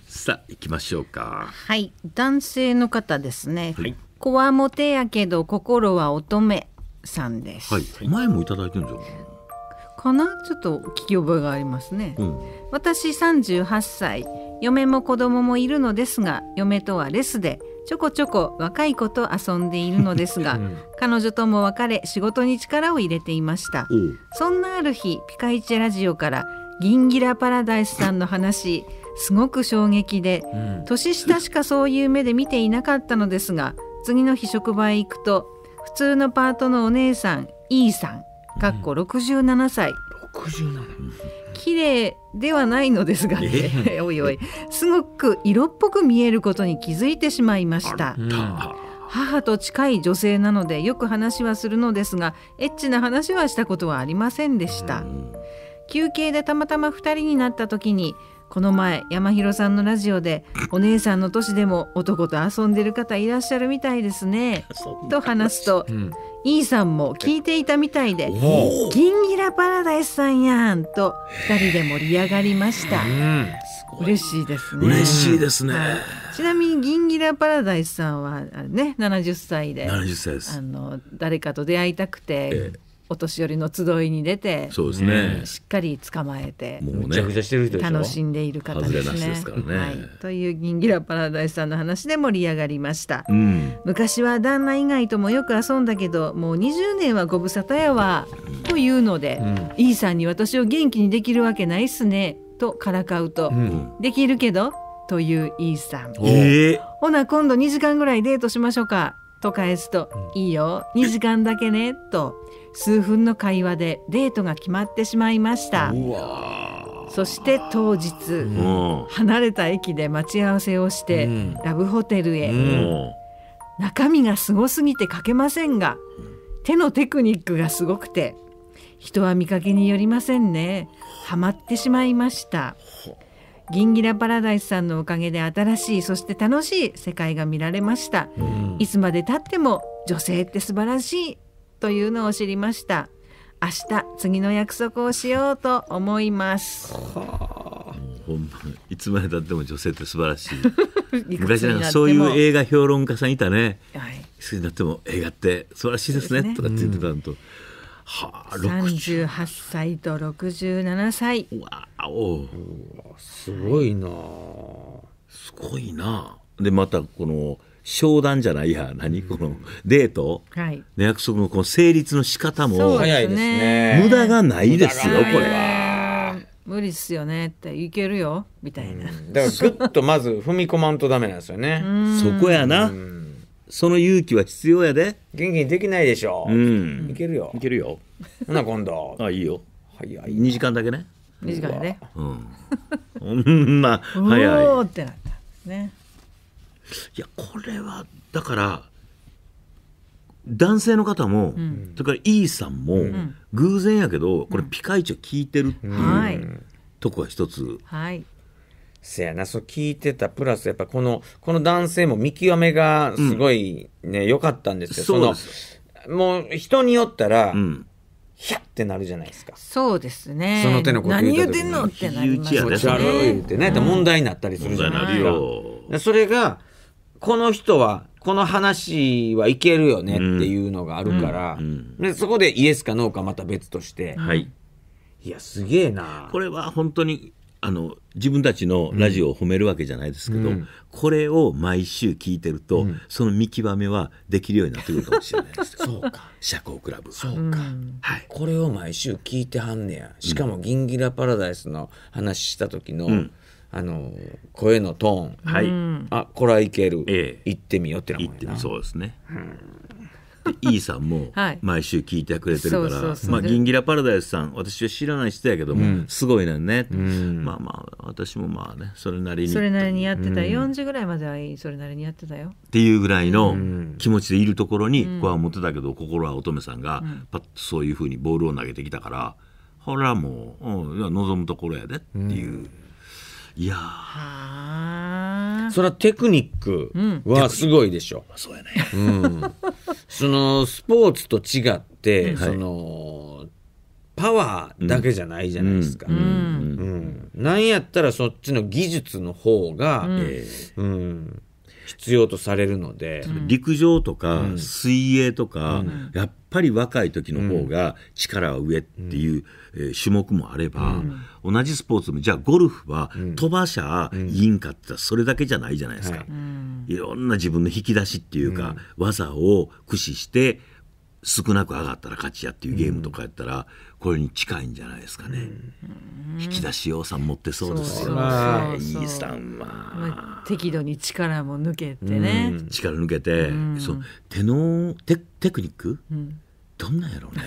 さあ行きましょうかはい男性の方ですね、はい、子はモテやけど心は乙女さんです、はい、前もいただいてるんじゃかなちょっと聞き覚えがありますね、うん、私38歳嫁も子供もいるのですが嫁とはレスでちょこちょこ若い子と遊んでいるのですが、うん、彼女とも別れ仕事に力を入れていましたそんなある日ピカイチラジオからギンギラパラダイスさんの話すごく衝撃で、うん、年下しかそういう目で見ていなかったのですが次の日職場へ行くと普通のパートのお姉さん E さんかっこ67歳、うん、67綺麗ではないのですが、ね、おいおいすごく色っぽく見えることに気づいてしまいました。母と近い女性なのでよく話はするのですがエッチな話はしたことはありませんでした、休憩でたまたま2人になった時にこの前山広さんのラジオでお姉さんの年でも男と遊んでる方いらっしゃるみたいですね と話すと、うん E さんも聞いていたみたいで「ギンギラパラダイスさんやん」と二人で盛り上がりました。嬉しいですね。嬉しいですね。ちなみにギンギラパラダイスさんはね、七十歳で。七十歳です。あの誰かと出会いたくて、ええお年寄りの集いに出てそうですね、しっかり捕まえてもう、ね、楽しんでいる方ですね。すねはい、という銀ギラパラダイスさんの話で盛り上がりました、うん、昔は旦那以外ともよく遊んだけどもう20年はご無沙汰やわ、うん、というので、うん、E さんに私を元気にできるわけないっすねとからかうと、うん、できるけどという E さん。ほな今度2時間ぐらいデートしましょうかと返すと、いいよ2時間だけねと。数分の会話でデートが決まってしまいましたそして当日、うん、離れた駅で待ち合わせをして、うん、ラブホテルへ、うん、中身がすごすぎて書けませんが手のテクニックがすごくて人は見かけによりませんねハマってしまいましたギンギラパラダイスさんのおかげで新しいそして楽しい世界が見られました、いつまでたっても女性って素晴らしいというのを知りました明日次の約束をしようと思いますはあほんいつまでたっても女性って素晴らしい 昔なんかそういう映画評論家さんいたね、はい、いつになっても映画って素晴らしいですね、ね、とかって言ってたのと、うん、はあ、38歳と67歳わおすごいな、すごいなでまたこの商談じゃないや何このデート、はい、の約束のこの成立の仕方も早いですね無駄がないですよこれは無理っすよねっていけるよみたいな、だからぐっとまず踏み込まんとダメなんですよねそこやなその勇気は必要やで元気にできないでしょう、うん、いけるよいけるよほな今度あいいよ早い2時間だけね2時間ねうんう んまあ早いおおってなったねいやこれはだから男性の方も、うん、それから E さんも、うん、偶然やけどこれピカイチを聞いてるっていう、うんはい、とこが一つ。はいせやな、そう聞いてた、プラスやっぱこの、この男性も見極めがすごいね、良、かったんですけどその、もう人によったら、ひゃってなるじゃないですか。そうですね。その手のこと何言うてんのってなりますね。ってね、問題になったりするじゃないですか。それが、この人はこの話はいけるよねっていうのがあるから、うんうんでそこでイエスかノーかまた別として、はい。いやすげえなこれは本当にあの自分たちのラジオを褒めるわけじゃないですけど、うんこれを毎週聞いてると、その見極めはできるようになってくるかもしれないです そうか社交クラブ。そうか、はい。これを毎週聞いてはんねやしかも「ギンギラパラダイス」の話した時の、んあの声のトーン、はい、あこれはいける、ええ、行ってみようってなもんやなそうですね。イーさんも毎週聞いてくれてるから、まあ、ギンギラパラダイスさん私は知らない人やけども、すごいなね、まあまあ私もまあねそれなりにそれなりにやってた、うん、40ぐらいまではいいそれなりにやってたよっていうぐらいの気持ちでいるところに子は思ってたけど、心は乙女さんがパッとそういうふうにボールを投げてきたから、ほらもう、うん、望むところやでっていう。いやそれはテクニックはすごいでしょ。うん、そうやね、うん、そのスポーツと違って、うん、その、パワーだけじゃないじゃないですか。うん、なんやったらそっちの技術の方が、うん必要とされるので、うん、陸上とか水泳とか、やっぱり若い時の方が力は上っていう、え種目もあれば、同じスポーツもじゃあゴルフは飛ばしゃいいんかってそれだけじゃないじゃないですか、い、ろんな自分の引き出しっていうか、技を駆使して少なく上がったら勝ちやっていうゲームとかやったら、これに近いんじゃないですかね、うん、引き出しよさん持ってそうですよねイさんは、適度に力も抜けてね、うん、力抜けて、うん、そう手のテテクニック、どんなんやろうね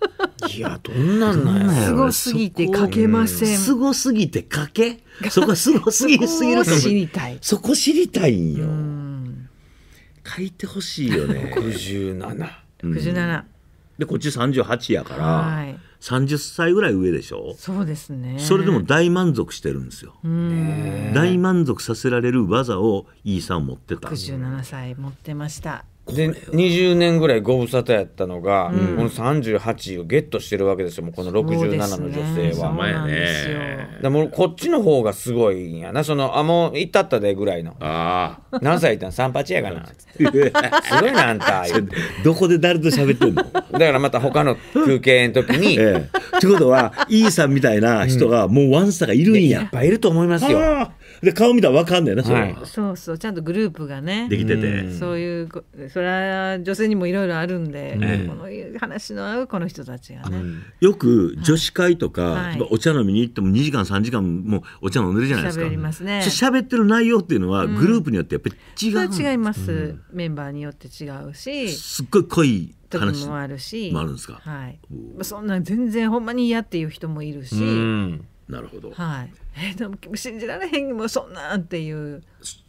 いやどんなんなんやろ、ね、すごすぎて書けません、すごすぎて書けそこすごすぎすぎる知りたいそこ知りたいんよ、書いてほしいよね6 7 67、でこっち38やから、はい、30歳ぐらい上でしょそうですねそれでも大満足してるんですよ大満足させられる技をイーさん持ってた67歳持ってましたで20年ぐらいご無沙汰やったのが、うん、この38をゲットしてるわけですよこの67の女性は。うね。だもこっちの方がすごいんやなそのあもう行ったったでぐらいの。あ何歳いったん三八やかな。すごいなあんた。どこで誰と喋ってんの。だからまた他の休憩の時に。ええ。ってことはイーさんみたいな人がもうワンサがいるんや。いっぱいいると思いますよ。で顔見たら分かんねえなそは、い、そうそうちゃんとグループがねできててそういうそれは女性にもいろいろあるんで、えこの話の合うこの人たちがねよく女子会とか、はい、お茶飲みに行っても2時間3時間もお茶飲んでるじゃないですか喋りますね喋ってる内容っていうのはグループによってやっぱり違う、うん、違います、うん、メンバーによって違うしすっごい濃い話もあるしもあるんですか、はい、そんな全然ほんまに嫌っていう人もいるし、うんなるほど。はい。えでも信じられへんもうそんなんっていう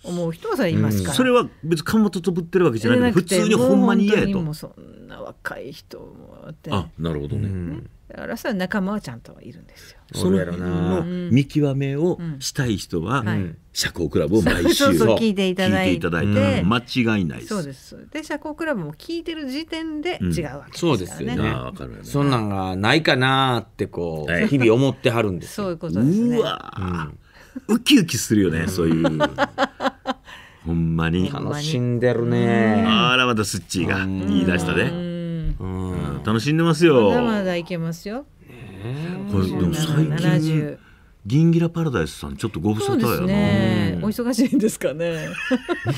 思う人はさいますから、うん、それは別にカマと飛ぶってるわけじゃない普通にほんまに嫌やと。もうそんな若い人もあって。あなるほどね。うんだからそれ仲間はちゃんといるんですよ。その辺の見極めをしたい人は、うんはい、社交クラブを毎週聞いていただいて間違いないです。そうですで社交クラブも聞いてる時点で違うわけですからね。うん、そうですよねそんなんがないかなってこう、はい、日々思ってはるんですそういうことですね。うわ、うん、ウキウキするよねそういう。ほんまに楽しんでるね。あらまたスッチーが言い出したね。うん楽しんでますよまだまだいけますよこれでも最近ギンギラパラダイスさんちょっとご無沙汰やな、ね、お忙しいんですかね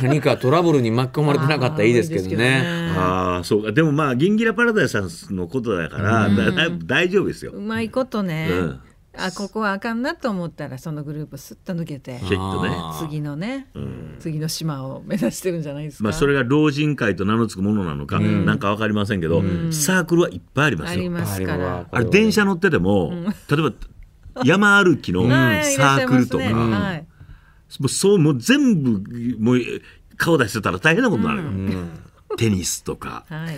何かトラブルに巻き込まれてなかったらいいですけどね、ね、ああそうかでもまあギンギラパラダイスさんのことだから、うん、大丈夫ですようまいことね、うんあここはあかんなと思ったらそのグループすっと抜けて、ね、次のね、うん、次の島を目指してるんじゃないですか、まあ、それが老人会と名の付くものなのか、うん、なんか分かりませんけど、うん、サークルはいっぱいありますよありますからあれ電車乗ってても、うん、例えば山歩きの サークルとか、はいねそうもう全部もう顔出してたら大変なことになるよ、テニスとか。はい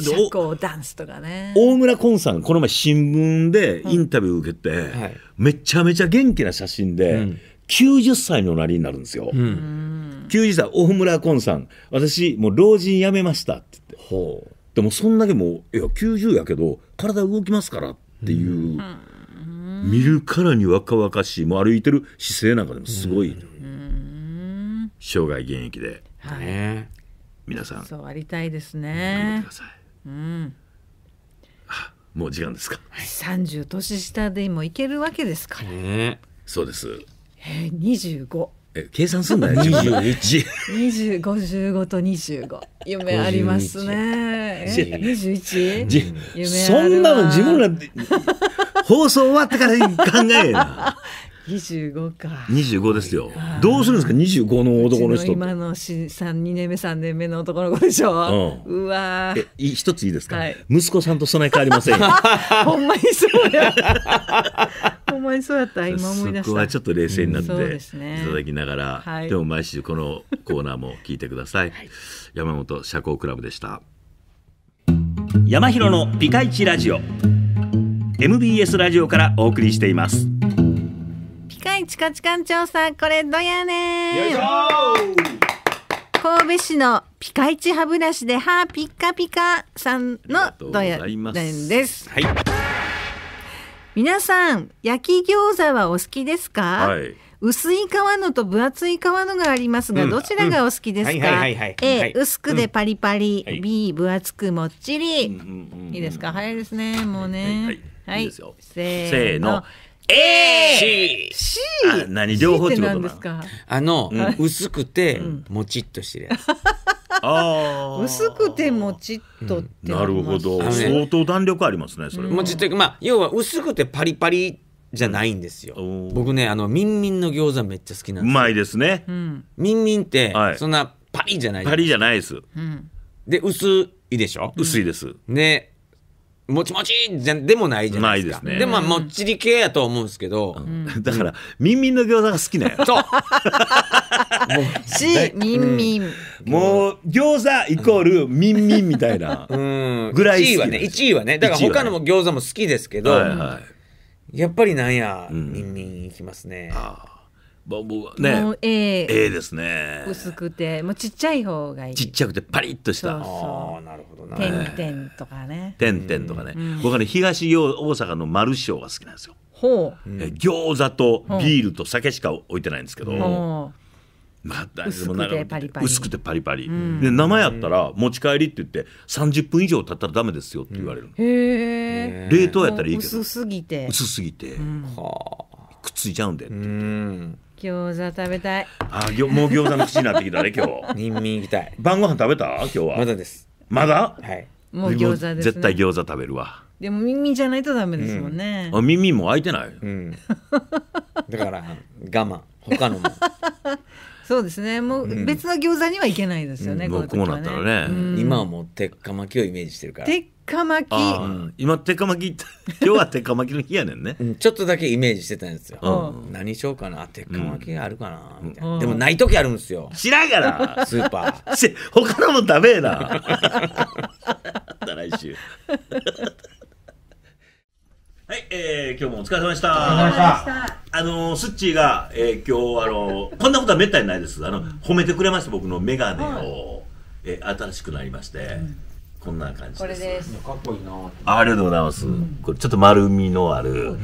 社交ダンスとかね大村昆さんこの前新聞でインタビュー受けて、はい、めちゃめちゃ元気な写真で、うん、90歳のなりになるんですよ、うん、90歳大村昆さん私もう老人辞めましたって言ってでもそんだけもういや90やけど体動きますからっていう、うん、見るからに若々しいもう歩いてる姿勢なんかでもすごい、うん、生涯現役で、はい、皆さんそうありたいですね頑張ってくださいうんもう時間ですか。三十年下でもいけるわけですから。ね、そうです。え二十五。え計算すんだよ。二十五十五と二十五。夢ありますね。二十一。そんなの自分ら 放送終わってから考えな。25か25ですよどうするんですか25の男の人の今の2年目3年目の男の子でしょ、うん、うわ一ついいですか、はい、息子さんと備え変わりません ほんまにそうやほんまにそうやった今思い出したそこはちょっと冷静になって、うんね、いただきながら、はい、でも毎週このコーナーも聞いてください、はい、山本社交クラブでした山広のピカイチラジオ MBS ラジオからお送りしています会地下地間調査これどやね神戸市のピカイチ歯ブラシで歯ピカピカさんのどやねんです。はい、皆さん焼き餃子はお好きですか、はい、薄い皮のと分厚い皮のがありますが、うん、どちらがお好きですか A 薄くでパリパリ、うん、B 分厚くもっちり、うん、いいですか早いですねもうね、はい、はい、せーの A! C! あ何両方ってことなんですかあの、うん、薄くて、うん、もちっとしてるやつ あ薄くてもちっとって、なるほど、ね、相当弾力ありますねそれ、もちっとまあ要は薄くてパリパリじゃないんですよ僕ねあのみんみんの餃子めっちゃ好きなんですうまいですねみんみんって、そんなパリじゃないパリじゃないです、うん、で薄いでしょ薄いです、でもちもちでもないじゃないですか。ですね。でも、もっちり系やと思うんですけど。だから、みんみんの餃子が好きなよ。そう。し、みんみん。もう、餃子イコールみんみんみたいな。ぐらい好き。1位はね、1位はね。だから他のも餃子も好きですけど、やっぱりなんや、みんみんいきますね。ああ。僕はねもう A, A ですね薄くてもうちっちゃい方がいいちっちゃくてパリッとしたそうそうあなるほどな点々とかね点々とかね、僕はね東大阪の丸ルが好きなんですよほう餃子とビールと酒しか置いてないんですけど、また薄くてパリパリ薄くてパリパリ、で生やったら持ち帰りって言って30分以上経ったらダメですよって言われる、へえ冷凍やったらいいけど薄すぎて薄すぎて、はあくっついちゃうんでって言って。餃子食べたいあぎょもう餃子の口になってきたね今日人民行きたい晩ご飯食べた今日はまだですまだはいもう餃子です、ね、絶対餃子食べるわでも耳じゃないとダメですもんね、うん、あ耳も開いてない、うん、だから我慢他のも そうですねもう別の餃子にはいけないですよね、うん、こう、こうなったらね、今はもう鉄火巻きをイメージしてるから鉄かまきあー今手かまき 今日は手かまきの日やねんねうんちょっとだけイメージしてたんですよ、うん、何しようかな鉄火巻きがあるかな、みたな、うんでもない時あるんですよ知らんがなスーパーし 他のも食べな来週はい、えー、今日もお疲れ様でしたあのースッチーが、えー今日あのーこんなことはめったにないですあの褒めてくれました僕の眼鏡を、えー新しくなりまして、こんな感じです。ですかっこいいなありがとうございます。これちょっと丸みのある。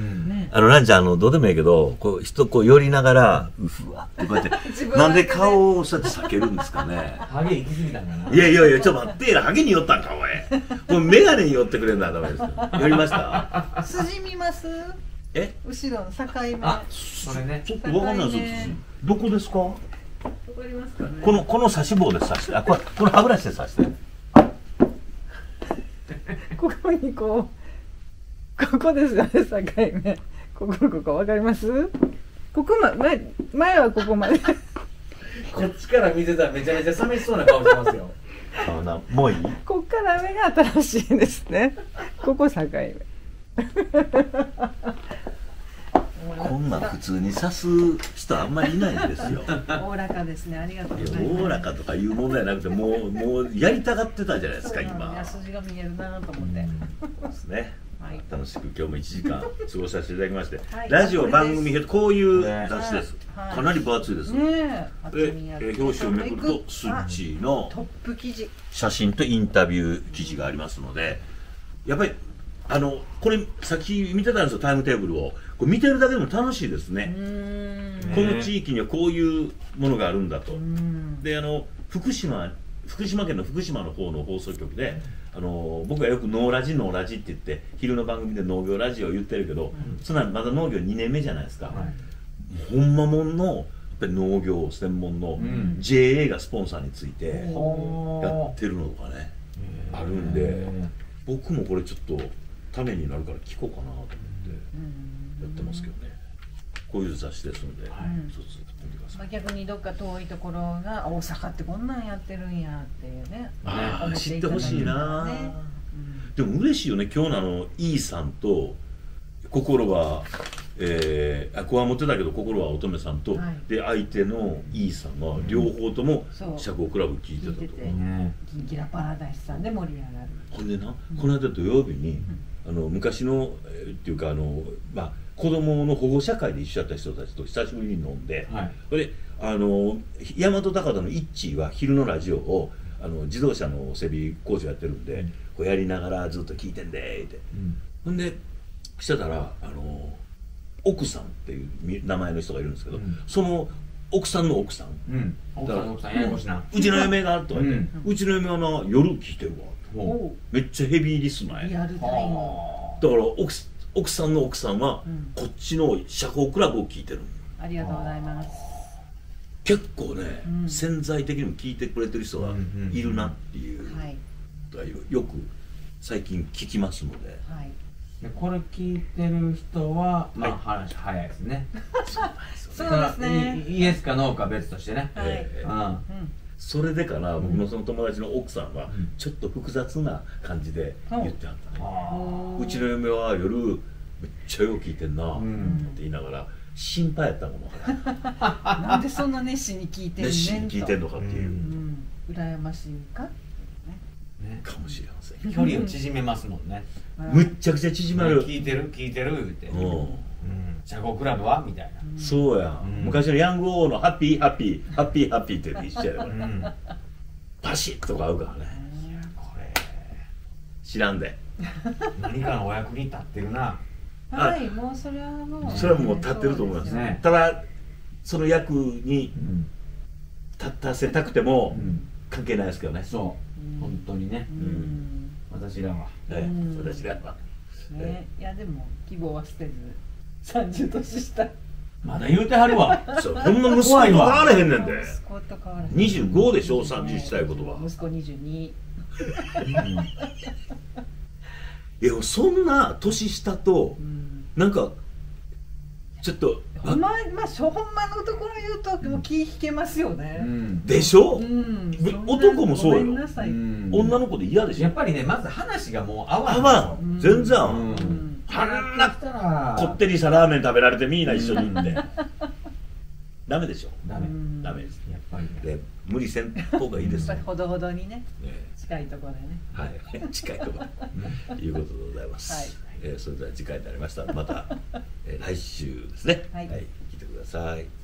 あの、ランちゃん、あの、どうでもいいけど、こう、人、こう、寄りながら、うふわってこうやって、なんで顔をそうやって避けるんですかね。ハゲ行き過ぎたんかな。いやいやいや、ちょっと待ってハゲに寄ったんか、お前。これ、メガネに寄ってくれるんだ、ダメです寄りました筋見ますえ後ろの境目。あ、それね。ちょっとわかんないですどこですかわかりますか、ね、この、この差し棒で刺して、あ、これ、この歯ブラシで刺して。ここにこうここですよね境目ここここわかりますここま前前はここまでこっちから見てたらめちゃめちゃ寂しそうな顔してますよそうなもういいこっから目が新しいですねここ境目こんな普通に刺す人あんまりいないんですよおおらかですねありがとうございますおおらかとかいうじゃなくてもう もうやりたがってたじゃないですか今筋が見えるなと思って、そうですねはい、楽しく今日も1時間過ごさせていただきまして、はい、ラジオ番組こういう雑誌です、はい、かなり分厚いですねえ表紙をめくるとスッチーのトップ記事写真とインタビュー記事がありますのでやっぱりあのこれ先見てたんですよタイムテーブルをこれ見てるだけでも楽しいですねこの地域にはこういうものがあるんだとであの福島福島県の福島の方の放送局で、あの僕はよく「ノーラジノーラジ」って言って昼の番組で農業ラジオ言ってるけど、つまりまだ農業2年目じゃないですか、はい、ほんまもんの農業専門の JA がスポンサーについてやってるのとかね、あるんで僕もこれちょっとためになるから聞こうかなと思って。やってますけどね。こういう雑誌ですので、はい、一つ作てください。まあ、逆にどっか遠いところが大阪ってこんなんやってるんやっていうね。ああ、ね、知ってほしいな、うん、でも嬉しいよね。今日のあの E さんと心は。えー、あこわもてだけど心は乙女さんと、はい、で相手の E さんは両方とも社交クラブ聞いてたとか、うん、キラパラダイスさんで盛り上がるほんでな、うん、この間土曜日に、あの昔の、えー、っていうかあのまあ子供の保護社会で一緒だった人たちと久しぶりに飲んで、はい、それあの大和高田の一ッは昼のラジオをあの自動車の整備工事やってるんで、うん、こうやりながらずっと聞いてんでって、うん、ほんでしてたらあの奥さんっていう名前の人がいるんですけど、うん、その奥さんの奥さん、うん、奥さんややこしうちの嫁がとか言っうちの嫁はな夜聞いてるわめっちゃヘビーリスナーやだから奥さん奥さんの奥さんは、こっちの社交クラブを聞いてるありがとうございます結構ね、うん、潜在的にも聞いてくれてる人がいるなっていうことはよく最近聞きますので、はい、これ聞いてる人は、まあ、話早いですね そうですねイエスかノーか別としてね、はい、うん、うんそれでかな、僕のその友達の奥さんはちょっと複雑な感じで言ってはったね、うちの嫁は夜めっちゃよく聞いてんなって言いながら心配やったもかな なんでそんな熱心に聞いてんねん熱心に聞いてんのかっていう、うん、羨ましいかね、かもしれません距離を縮めますもんね、むっちゃくちゃ縮まる、ね、聞いてる聞いてる言て、うん社交クラブはみたいなそうや、うん、昔のヤング王のハッピーハッピーハッピーハッピーって一緒やかうパシッとか合うからねいやこれ知らんで何かのお役に立ってるなはいもうそれはもうそれはもう立ってると思います、ね、ただその役に立たせたくても関係ないですけどね、そう本当にね、うん、私らは、ええ、私らは、ね、えいやでも希望は捨てず30年下まだ言うてはるわそほんま息子と変わらへんねんで25でしょ30したいことは息子22 いやそんな年下と、うん、なんかちょっとほんま、まあ、ほんまのところ言うと、もう気引けますよね。うん、でしょ、うん、男もそうよ、うん、女の子で嫌でしょやっぱりね、まず話がもう合わん。合わん。全然合わん。うんあんなこってりさラーメン食べられてみんな一緒にいんで ダメでしょダメダメですやっぱり、で無理せん方がいいです、ね、やっぱりほどほどにね、ね、近いところでねはい 近いところと いうことでございます、はい、えー、それでは次回になりましたまた、えー、来週ですね、はい、はい、てください